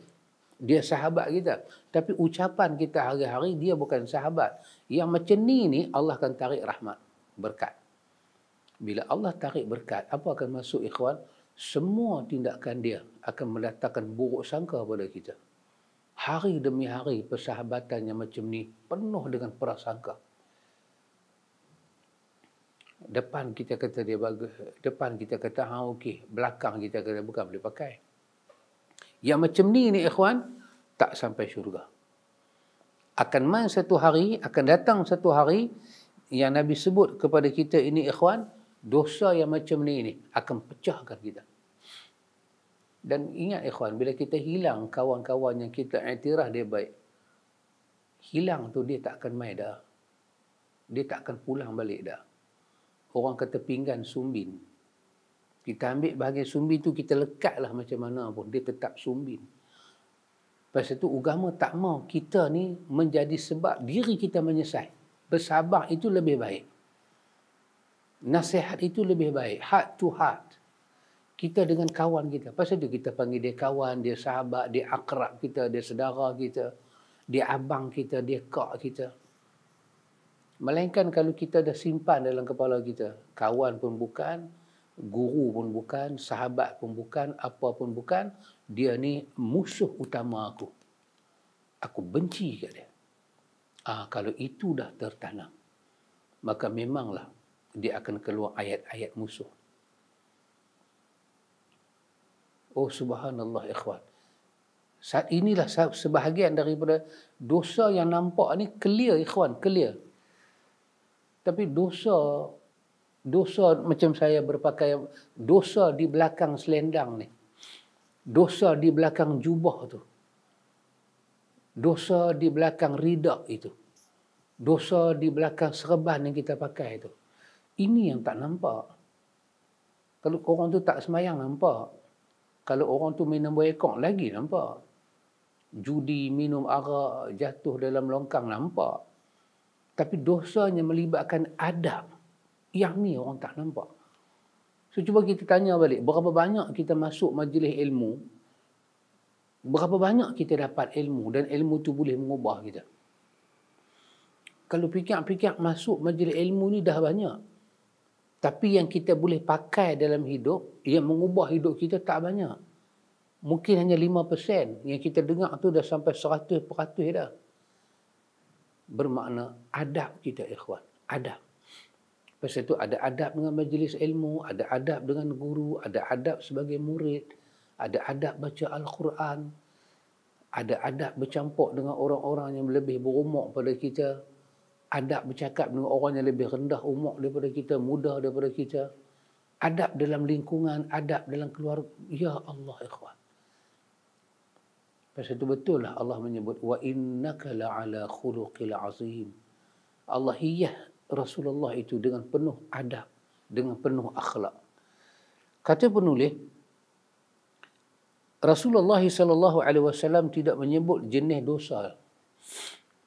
dia sahabat kita tapi ucapan kita hari-hari dia bukan sahabat yang macam ni ni Allah akan tarik rahmat berkat bila Allah tarik berkat apa akan masuk ikhwan semua tindakan dia akan melatakan buruk sangka pada kita hari demi hari persahabatannya macam ni penuh dengan prasangka. Depan kita kata dia bagus, depan kita kata ha okey, belakang kita kata bukan boleh pakai. Yang macam ni ni ikhwan tak sampai syurga. Akan main satu hari, akan datang satu hari yang Nabi sebut kepada kita ini ikhwan, dosa yang macam ni ini akan pecahkan kita. Dan ingat ikhwan, bila kita hilang kawan-kawan yang kita iktiraf dia baik, hilang tu dia tak akan main dah. Dia tak akan pulang balik dah. Orang kata pinggan sumbin. Kita ambil bahagian sumbin tu, kita lah macam mana pun. Dia tetap sumbin. Pasal itu agama tak mau kita ni menjadi sebab diri kita menyesal. Bersabar itu lebih baik. Nasihat itu lebih baik. Heart to heart kita dengan kawan kita. Pasal tu kita panggil dia kawan, dia sahabat, dia akrab kita, dia saudara kita, dia abang kita, dia kak kita. Melainkan kalau kita dah simpan dalam kepala kita, kawan pun bukan, guru pun bukan, sahabat pun bukan, apa pun bukan, dia ni musuh utama aku. Aku benci ke dia. Ah, kalau itu dah tertanam, maka memanglah dia akan keluar ayat-ayat musuh. Oh subhanallah ikhwan. Saat inilah sebahagian daripada dosa yang nampak ni clear ikhwan, clear. Tapi dosa dosa macam saya berpakaian dosa di belakang selendang ni. Dosa di belakang jubah tu. Dosa di belakang ridak itu. Dosa di belakang serban yang kita pakai itu. Ini yang tak nampak. Kalau korang tu tak semayang nampak kalau orang tu minum berekok lagi nampak. Judi, minum arak, jatuh dalam longkang nampak. Tapi dosanya melibatkan adab. Yang ni orang tak nampak. So cuba kita tanya balik, berapa banyak kita masuk majlis ilmu? Berapa banyak kita dapat ilmu dan ilmu tu boleh mengubah kita? Kalau fikir-fikir masuk majlis ilmu ni dah banyak. Tapi yang kita boleh pakai dalam hidup, yang mengubah hidup kita tak banyak. Mungkin hanya 5% yang kita dengar tu dah sampai 100% dah. Bermakna adab kita ikhwan. Adab. Pasal itu ada adab dengan majlis ilmu, ada adab dengan guru, ada adab sebagai murid, ada adab baca Al-Quran, ada adab bercampur dengan orang-orang yang lebih berumur pada kita, adab bercakap dengan orang yang lebih rendah umur daripada kita, mudah daripada kita. Adab dalam lingkungan, adab dalam keluarga. Ya Allah, ikhwan. Pasal itu betul lah Allah menyebut wa innaka la'ala khuluqil azim. Allah hiyah Rasulullah itu dengan penuh adab, dengan penuh akhlak. Kata penulis Rasulullah sallallahu alaihi wasallam tidak menyebut jenis dosa.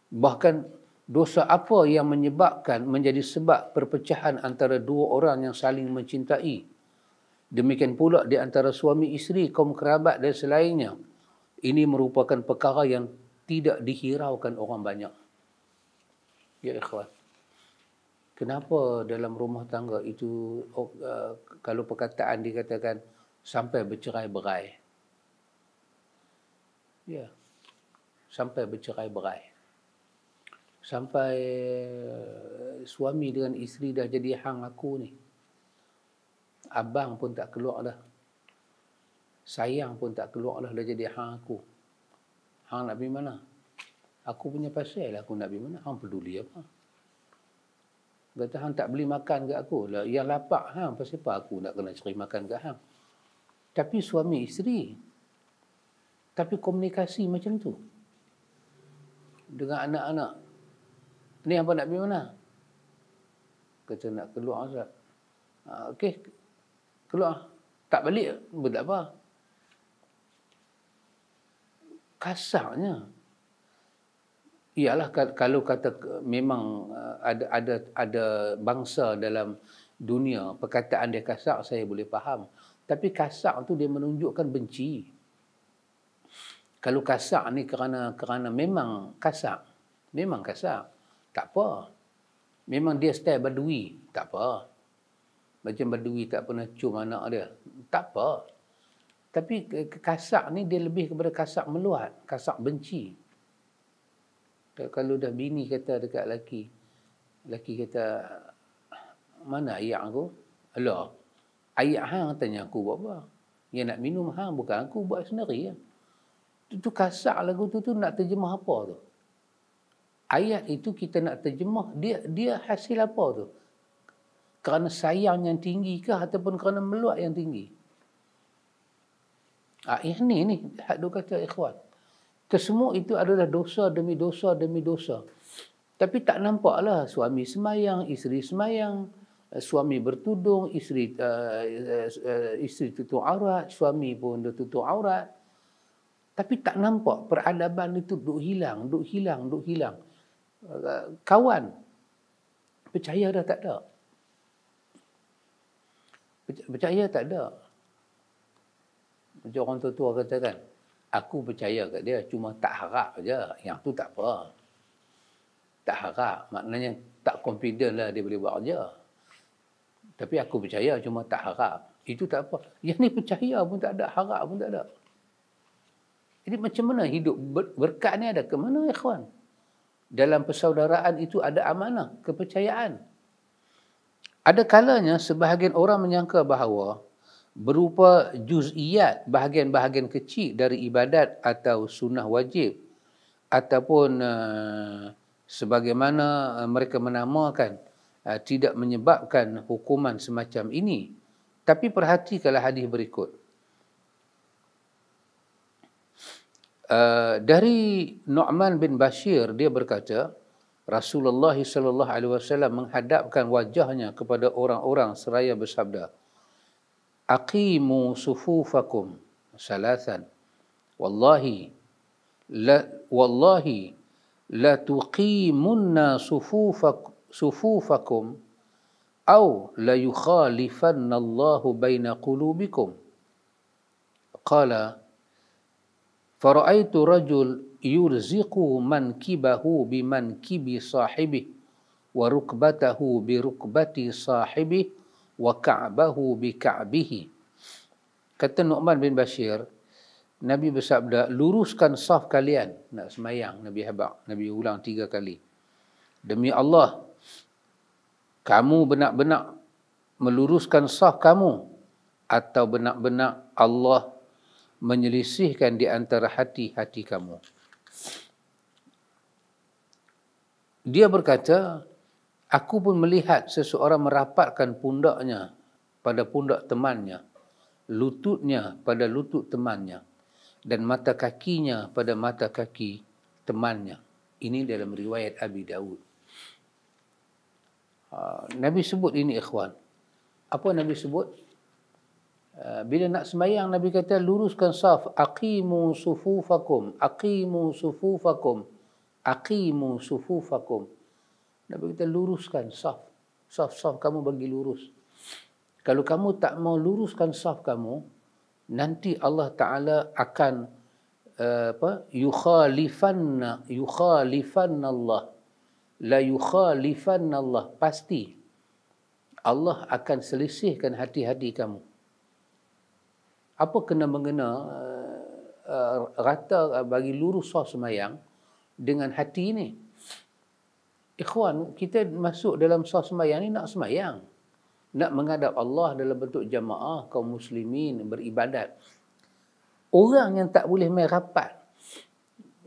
Bahkan dosa apa yang menyebabkan menjadi sebab perpecahan antara dua orang yang saling mencintai. Demikian pula di antara suami isteri, kaum kerabat dan selainnya. Ini merupakan perkara yang tidak dihiraukan orang banyak. Ya ikhwan. Kenapa dalam rumah tangga itu oh, eh, kalau perkataan dikatakan sampai bercerai-berai? Ya. Sampai bercerai-berai sampai eh, suami dengan isteri dah jadi hang aku ni. Abang pun tak keluar dah. Sayang pun tak keluar dah, dah jadi hang aku. Hang nak pergi mana? Aku punya pasal lah aku nak pergi mana. Hang peduli apa? Kata hang tak beli makan ke aku. Lah, Yang lapak hang, pasal apa aku nak kena cari makan ke hang? Tapi suami isteri. Tapi komunikasi macam tu. Dengan anak-anak Ni apa nak pergi mana? Kata nak keluar Ustaz. Ah, Okey. Keluar. Tak balik pun tak apa. Kasarnya. Ialah kalau kata memang ah, ada ada ada bangsa dalam dunia perkataan dia kasar saya boleh faham. Tapi kasar tu dia menunjukkan benci. Kalau kasar ni kerana kerana memang kasar. Memang kasar tak apa. Memang dia style berdui, tak apa. Macam berdui tak pernah cium anak dia, tak apa. Tapi kasak ni dia lebih kepada kasak meluat, kasak benci. Kalau dah bini kata dekat lelaki, lelaki kata, mana ayah aku? Alah, ayah hang tanya aku buat apa? Yang nak minum hang bukan aku, buat sendiri. Ya. Tu, kasak lagu tu, tu nak terjemah apa tu? ayat itu kita nak terjemah dia dia hasil apa tu? Kerana sayang yang tinggi ke ataupun kerana meluat yang tinggi? Ah, ha, ini ni hak dua kata ikhwan. Kesemua itu adalah dosa demi dosa demi dosa. Tapi tak nampaklah suami semayang, isteri semayang, eh, suami bertudung, isteri uh, uh, isteri tutup aurat, suami pun tutup aurat. Tapi tak nampak peradaban itu duk hilang, duk hilang, duk hilang kawan percaya dah tak ada percaya tak ada macam orang tua-tua kata kan aku percaya kat dia cuma tak harap je yang tu tak apa tak harap maknanya tak confident lah dia boleh buat kerja tapi aku percaya cuma tak harap itu tak apa yang ni percaya pun tak ada harap pun tak ada jadi macam mana hidup berkat ni ada ke mana ya kawan? dalam persaudaraan itu ada amanah, kepercayaan. Ada kalanya sebahagian orang menyangka bahawa berupa juz'iyat, bahagian-bahagian kecil dari ibadat atau sunnah wajib ataupun uh, sebagaimana eh, mereka menamakan uh, tidak menyebabkan hukuman semacam ini. Tapi perhatikanlah hadis berikut. Eh, dari Nu'man bin Bashir dia berkata Rasulullah sallallahu alaihi wasallam menghadapkan wajahnya kepada orang-orang seraya bersabda Aqimu sufufakum salasan wallahi la wallahi la tuqimunna sufufak, sufufakum aw la yukhalifanna Allahu baina qulubikum qala faraitu rajul yurziqu man kibahu bi man kibi sahibi wa rukbatahu bi rukbati sahibi wa ka'bahu bi ka'bihi kata Nu'man bin Bashir Nabi bersabda luruskan saf kalian nak semayang Nabi hebat Nabi ulang tiga kali demi Allah kamu benak-benak meluruskan saf kamu atau benak-benak Allah menyelisihkan di antara hati-hati kamu. Dia berkata, aku pun melihat seseorang merapatkan pundaknya pada pundak temannya, lututnya pada lutut temannya, dan mata kakinya pada mata kaki temannya. Ini dalam riwayat Abi Dawud. Ah, Nabi sebut ini ikhwan. Apa Nabi sebut? Eh, bila nak sembahyang Nabi kata luruskan saf aqimu sufufakum aqimu sufufakum aqimu sufufakum Nabi kata luruskan saf saf-saf kamu bagi lurus kalau kamu tak mau luruskan saf kamu nanti Allah taala akan uh, apa yukhalifanna yukhalifanna Allah la yukhalifanna Allah pasti Allah akan selisihkan hati-hati kamu apa kena mengena uh, rata eh, bagi lurus sah semayang dengan hati ini. Ikhwan, kita masuk dalam sah semayang ini nak semayang. Nak menghadap Allah dalam bentuk jamaah, kaum muslimin, beribadat. Orang yang tak boleh main rapat,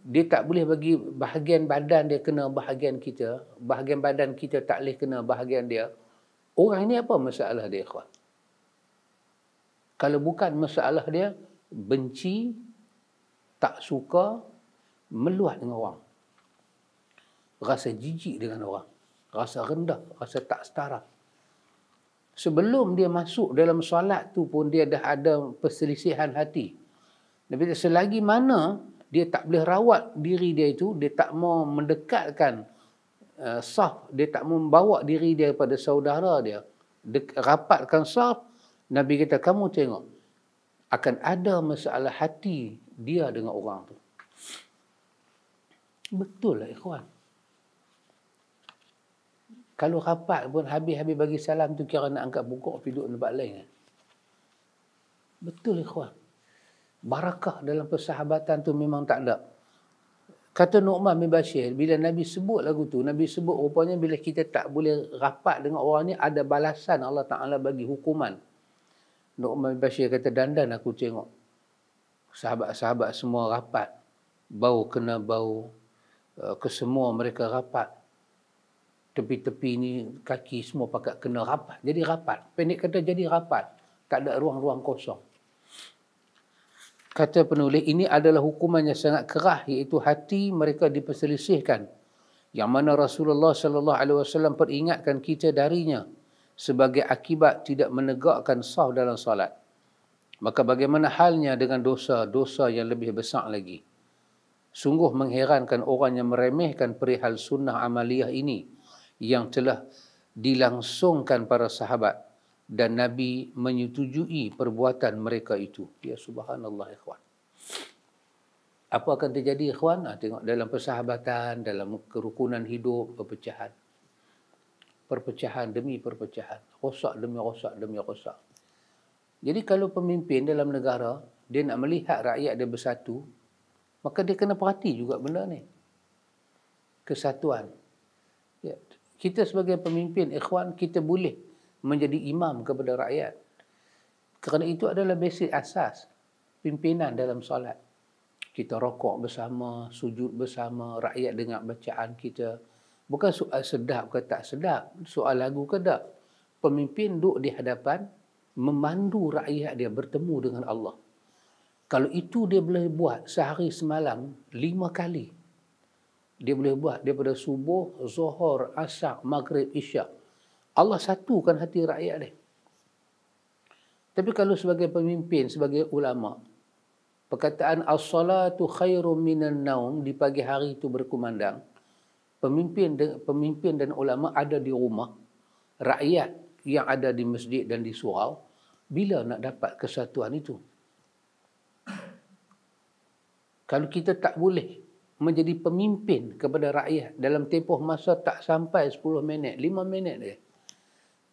dia tak boleh bagi bahagian badan dia kena bahagian kita, bahagian badan kita tak boleh kena bahagian dia. Orang ini apa masalah dia, ikhwan? kalau bukan masalah dia benci tak suka meluat dengan orang rasa jijik dengan orang rasa rendah rasa tak setara sebelum dia masuk dalam solat tu pun dia dah ada perselisihan hati tapi selagi mana dia tak boleh rawat diri dia itu dia tak mau mendekatkan uh, saf dia tak mau membawa diri dia kepada saudara dia de- rapatkan sah Nabi kata kamu tengok akan ada masalah hati dia dengan orang tu. Betul lah ikhwan. Kalau rapat pun habis-habis bagi salam tu kira nak angkat buku pergi duduk tempat lain. Kan? Betul ikhwan. Barakah dalam persahabatan tu memang tak ada. Kata Nu'man bin Bashir, bila Nabi sebut lagu tu, Nabi sebut rupanya bila kita tak boleh rapat dengan orang ni, ada balasan Allah Ta'ala bagi hukuman. Nu'man bin Bashir kata, dandan aku tengok. Sahabat-sahabat semua rapat. Bau kena bau. Eh, kesemua mereka rapat. Tepi-tepi ni kaki semua pakat kena rapat. Jadi rapat. Pendek kata jadi rapat. Tak ada ruang-ruang kosong. Kata penulis, ini adalah hukuman yang sangat kerah iaitu hati mereka diperselisihkan. Yang mana Rasulullah Sallallahu Alaihi Wasallam peringatkan kita darinya sebagai akibat tidak menegakkan sah dalam solat. Maka bagaimana halnya dengan dosa-dosa yang lebih besar lagi? Sungguh mengherankan orang yang meremehkan perihal sunnah amaliyah ini yang telah dilangsungkan para sahabat dan Nabi menyetujui perbuatan mereka itu. Ya subhanallah ikhwan. Apa akan terjadi ikhwan? tengok dalam persahabatan, dalam kerukunan hidup, perpecahan perpecahan demi perpecahan, rosak demi rosak demi rosak. Jadi kalau pemimpin dalam negara dia nak melihat rakyat dia bersatu, maka dia kena perhati juga benda ni. Kesatuan. Ya. Kita sebagai pemimpin ikhwan kita boleh menjadi imam kepada rakyat. Kerana itu adalah basic asas pimpinan dalam solat. Kita rokok bersama, sujud bersama, rakyat dengar bacaan kita. Bukan soal sedap ke tak sedap. Soal lagu ke tak. Pemimpin duduk di hadapan. Memandu rakyat dia bertemu dengan Allah. Kalau itu dia boleh buat sehari semalam. Lima kali. Dia boleh buat daripada subuh, zuhur, asar, maghrib, isyak. Allah satukan hati rakyat dia. Tapi kalau sebagai pemimpin, sebagai ulama, perkataan as-salatu khairum minan naum di pagi hari itu berkumandang, pemimpin pemimpin dan ulama ada di rumah rakyat yang ada di masjid dan di surau bila nak dapat kesatuan itu kalau kita tak boleh menjadi pemimpin kepada rakyat dalam tempoh masa tak sampai 10 minit 5 minit dia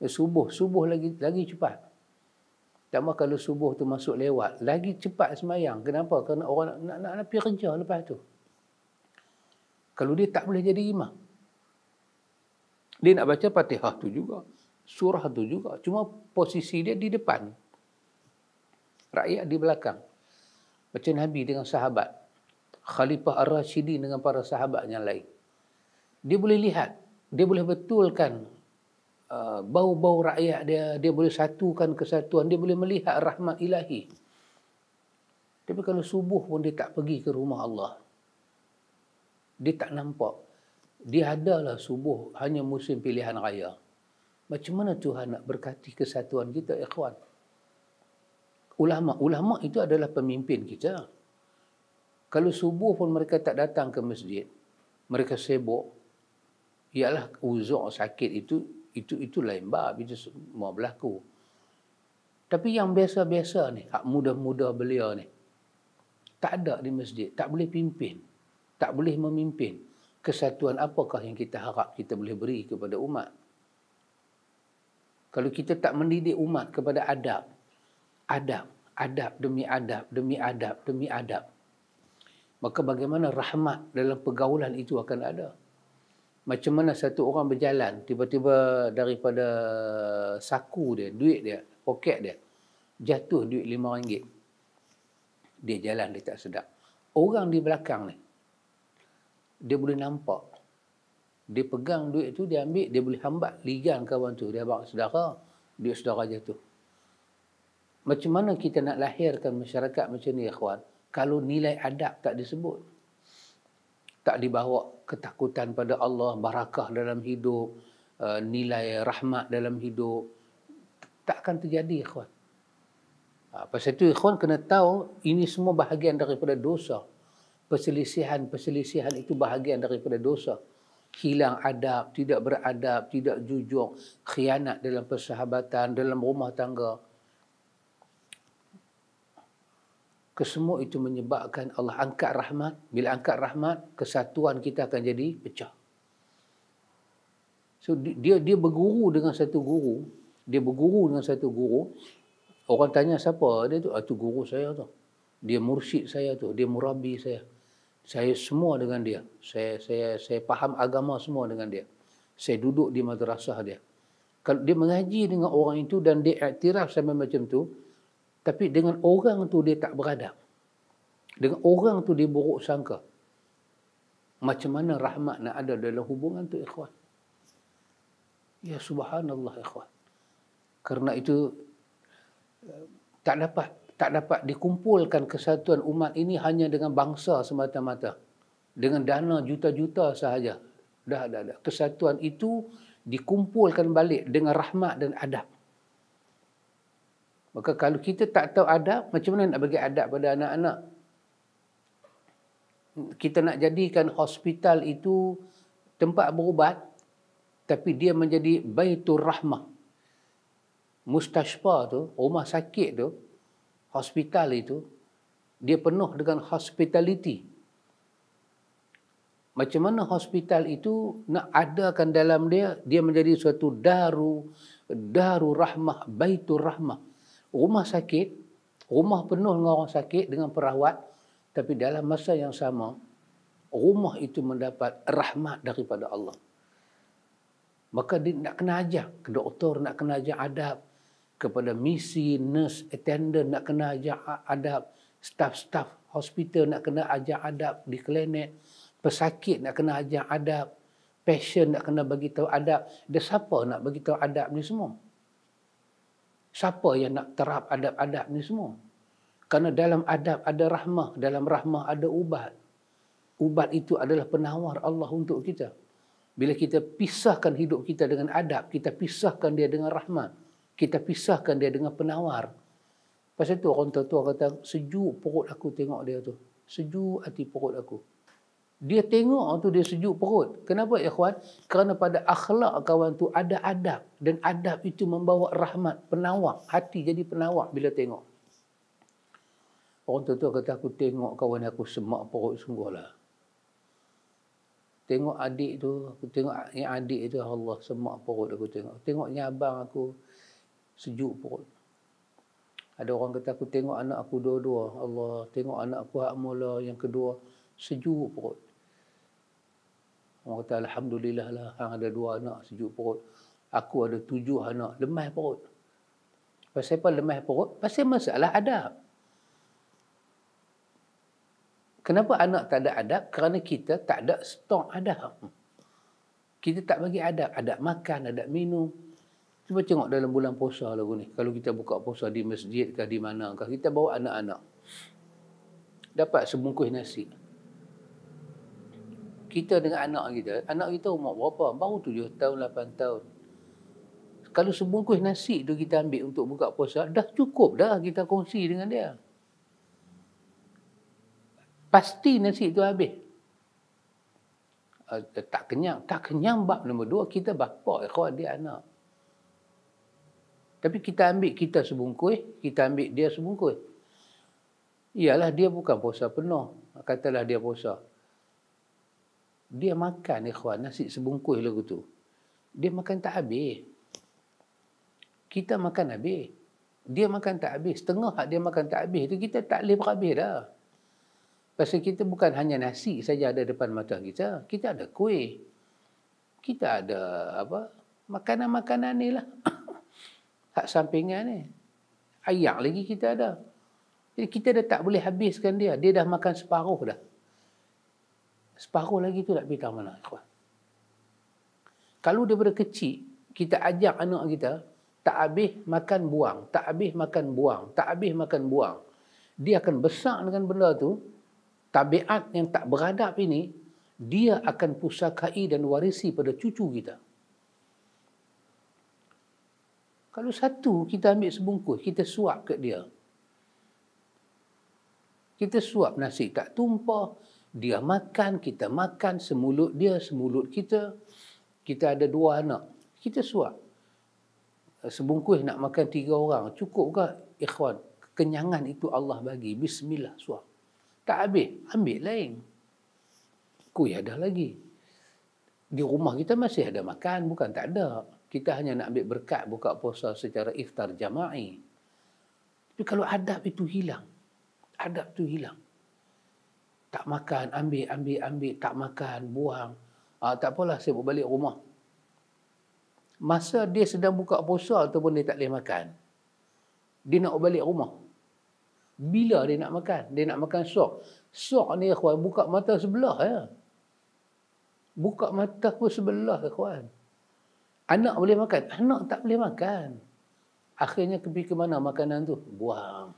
subuh subuh lagi lagi cepat sama kalau subuh tu masuk lewat lagi cepat semayang kenapa kerana orang nak nak, nak, nak pergi kerja lepas tu kalau dia tak boleh jadi imam. Dia nak baca fatihah tu juga, surah tu juga. Cuma posisi dia di depan. Rakyat di belakang. Macam Nabi dengan sahabat. Khalifah Ar-Rashidi dengan para sahabat yang lain. Dia boleh lihat. Dia boleh betulkan uh, bau-bau rakyat dia. Dia boleh satukan kesatuan. Dia boleh melihat rahmat ilahi. Tapi kalau subuh pun dia tak pergi ke rumah Allah. Dia tak nampak. Dia adalah subuh hanya musim pilihan raya. Macam mana Tuhan nak berkati kesatuan kita, ikhwan? Ulama, ulama itu adalah pemimpin kita. Kalau subuh pun mereka tak datang ke masjid, mereka sibuk. Ialah uzur sakit itu itu itu lain bab itu semua berlaku. Tapi yang biasa-biasa ni, hak muda-muda belia ni. Tak ada di masjid, tak boleh pimpin tak boleh memimpin kesatuan apakah yang kita harap kita boleh beri kepada umat kalau kita tak mendidik umat kepada adab adab adab demi adab demi adab demi adab maka bagaimana rahmat dalam pergaulan itu akan ada macam mana satu orang berjalan tiba-tiba daripada saku dia duit dia poket dia jatuh duit lima ringgit dia jalan dia tak sedap orang di belakang ni dia boleh nampak. Dia pegang duit tu, dia ambil, dia boleh hambat ligan kawan tu. Dia bawa saudara, duit saudara jatuh. Macam mana kita nak lahirkan masyarakat macam ni, ikhwan? Kalau nilai adab tak disebut. Tak dibawa ketakutan pada Allah, barakah dalam hidup, eh, nilai rahmat dalam hidup. Tak akan terjadi, ikhwan. Ah, pasal itu, ikhwan kena tahu ini semua bahagian daripada dosa perselisihan-perselisihan itu bahagian daripada dosa. Hilang adab, tidak beradab, tidak jujur, khianat dalam persahabatan, dalam rumah tangga. Kesemua itu menyebabkan Allah angkat rahmat. Bila angkat rahmat, kesatuan kita akan jadi pecah. So, dia dia berguru dengan satu guru. Dia berguru dengan satu guru. Orang tanya siapa dia tu? Ah tu guru saya tu. Dia mursyid saya tu. Dia murabi saya saya semua dengan dia. Saya saya saya faham agama semua dengan dia. Saya duduk di madrasah dia. Kalau dia mengaji dengan orang itu dan dia iktiraf sama macam tu, tapi dengan orang tu dia tak beradab. Dengan orang tu dia buruk sangka. Macam mana rahmat nak ada dalam hubungan tu ikhwan? Ya subhanallah ikhwan. Karena itu eh, tak dapat tak dapat dikumpulkan kesatuan umat ini hanya dengan bangsa semata-mata. Dengan dana juta-juta sahaja. Dah, dah, dah. Kesatuan itu dikumpulkan balik dengan rahmat dan adab. Maka kalau kita tak tahu adab, macam mana nak bagi adab pada anak-anak? Kita nak jadikan hospital itu tempat berubat, tapi dia menjadi baitur rahmah. Mustashfa tu, rumah sakit tu, hospital itu dia penuh dengan hospitality. Macam mana hospital itu nak adakan dalam dia dia menjadi suatu daru daru rahmah baitur rahmah. Rumah sakit, rumah penuh dengan orang sakit dengan perawat tapi dalam masa yang sama rumah itu mendapat rahmat daripada Allah. Maka dia nak kena ajar ke doktor, nak kena ajar adab, kepada misi nurse attendant nak kena ajar adab staff-staff hospital nak kena ajar adab di klinik pesakit nak kena ajar adab patient nak kena bagi tahu adab dia siapa nak bagi tahu adab ni semua siapa yang nak terap adab-adab ni semua Karena dalam adab ada rahmah dalam rahmah ada ubat ubat itu adalah penawar Allah untuk kita bila kita pisahkan hidup kita dengan adab kita pisahkan dia dengan rahmat kita pisahkan dia dengan penawar. Pasal tu orang tua-tua kata, sejuk perut aku tengok dia tu. Sejuk hati perut aku. Dia tengok tu dia sejuk perut. Kenapa ikhwan? Kerana pada akhlak kawan tu ada adab. Dan adab itu membawa rahmat, penawar. Hati jadi penawar bila tengok. Orang tua-tua kata, aku tengok kawan aku semak perut sungguhlah. Tengok adik tu, aku tengok yang adik tu, Allah semak perut aku tengok. Tengok yang abang aku, sejuk perut. Ada orang kata aku tengok anak aku dua-dua. Allah tengok anak aku hak mula yang kedua. Sejuk perut. Orang kata Alhamdulillah lah. Hang ada dua anak sejuk perut. Aku ada tujuh anak. Lemah perut. Pasal apa lemah perut? Pasal masalah adab. Kenapa anak tak ada adab? Kerana kita tak ada stok adab. Kita tak bagi adab. Adab makan, adab minum. Cuba tengok dalam bulan puasa lagu ni. Kalau kita buka puasa di masjid kah di mana kah. Kita bawa anak-anak. Dapat sebungkus nasi. Kita dengan anak kita. Anak kita umur berapa? Baru tujuh tahun, lapan tahun. Kalau sebungkus nasi tu kita ambil untuk buka puasa, dah cukup dah kita kongsi dengan dia. Pasti nasi tu habis. Ah, tak kenyang. Tak kenyang bab nombor dua, kita bapak, ikhwan dia anak. Tapi kita ambil kita sebungkus, kita ambil dia sebungkus. Iyalah dia bukan puasa penuh. Katalah dia puasa. Dia makan ikhwan nasi sebungkus lagu tu. Dia makan tak habis. Kita makan habis. Dia makan tak habis. Setengah hak dia makan tak habis tu kita tak boleh berhabis dah. Pasal kita bukan hanya nasi saja ada depan mata kita. Kita ada kuih. Kita ada apa? Makanan-makanan ni lah. hak sampingan ni. Ayak lagi kita ada. Jadi kita dah tak boleh habiskan dia. Dia dah makan separuh dah. Separuh lagi tu tak pergi mana. Ikhwan. Kalau daripada kecil, kita ajak anak kita, tak habis makan buang, tak habis makan buang, tak habis makan buang. Dia akan besar dengan benda tu, tabiat yang tak beradab ini, dia akan pusakai dan warisi pada cucu kita. Kalau satu kita ambil sebungkus, kita suap ke dia. Kita suap nasi tak tumpah, dia makan, kita makan, semulut dia, semulut kita. Kita ada dua anak, kita suap. Sebungkus nak makan tiga orang, cukup ke ikhwan? Kenyangan itu Allah bagi, bismillah suap. Tak habis, ambil lain. Kuih ada lagi. Di rumah kita masih ada makan, bukan tak ada kita hanya nak ambil berkat buka puasa secara iftar jama'i. Tapi kalau adab itu hilang, adab itu hilang. Tak makan, ambil, ambil, ambil. Tak makan, buang. Ha, tak apalah, saya balik rumah. Masa dia sedang buka puasa ataupun dia tak boleh makan, dia nak balik rumah. Bila dia nak makan? Dia nak makan sok. Sok ni, ikhwan, buka mata sebelah. Ya. Buka mata pun sebelah, ikhwan. Ya. Anak boleh makan. Anak tak boleh makan. Akhirnya pergi ke mana makanan tu? Buang.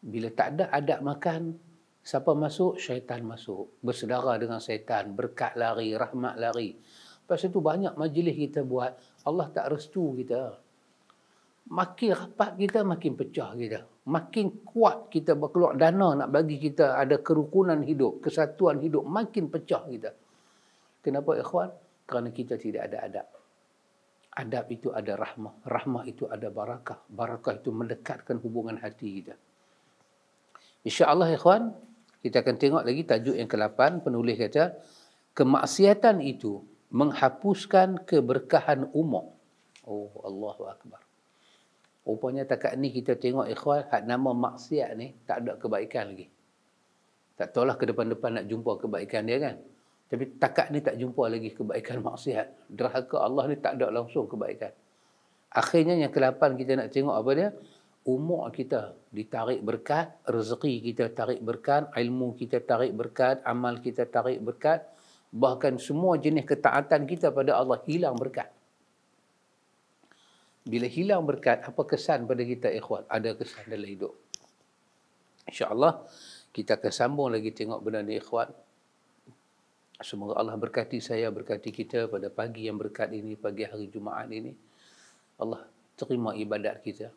Bila tak ada adat makan, siapa masuk? Syaitan masuk. Bersedara dengan syaitan. Berkat lari, rahmat lari. Lepas itu banyak majlis kita buat. Allah tak restu kita. Makin rapat kita, makin pecah kita. Makin kuat kita berkeluar dana nak bagi kita ada kerukunan hidup, kesatuan hidup, makin pecah kita. Kita. Kenapa ikhwan? Kerana kita tidak ada adab. Adab itu ada rahmah. Rahmah itu ada barakah. Barakah itu mendekatkan hubungan hati kita. InsyaAllah ikhwan, kita akan tengok lagi tajuk yang ke-8. Penulis kata, kemaksiatan itu menghapuskan keberkahan umum. Oh, Allahu Akbar. Rupanya takat ni kita tengok ikhwan, hak nama maksiat ni tak ada kebaikan lagi. Tak tahulah ke depan-depan nak jumpa kebaikan dia kan. Tapi takat ni tak jumpa lagi kebaikan maksiat. Derhaka Allah ni tak ada langsung kebaikan. Akhirnya yang kelapan kita nak tengok apa dia? Umur kita ditarik berkat, rezeki kita tarik berkat, ilmu kita tarik berkat, amal kita tarik berkat. Bahkan semua jenis ketaatan kita pada Allah hilang berkat. Bila hilang berkat, apa kesan pada kita ikhwan? Ada kesan dalam hidup. Insya Allah kita akan sambung lagi tengok benda ni ikhwan. Semoga Allah berkati saya, berkati kita pada pagi yang berkat ini, pagi hari Jumaat ini. Allah terima ibadat kita.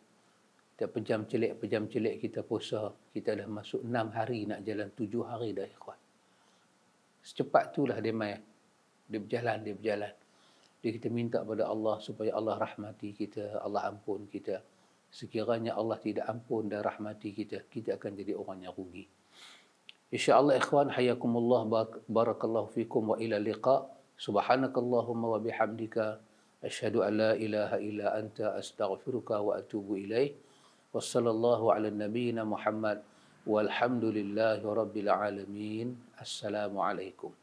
Tiap pejam celik, pejam celik kita puasa. Kita dah masuk enam hari nak jalan tujuh hari dah ikhwan. Secepat itulah dia main. Dia berjalan, dia berjalan. Jadi kita minta kepada Allah supaya Allah rahmati kita, Allah ampun kita. Sekiranya Allah tidak ampun dan rahmati kita, kita akan jadi orang yang rugi. InsyaAllah ikhwan hayakumullah barakallahu fikum wa ila liqa subhanakallahumma wa bihamdika ashadu an la ilaha illa anta astaghfiruka wa atubu ilaih wa sallallahu ala nabiyina muhammad walhamdulillahi rabbil alamin assalamualaikum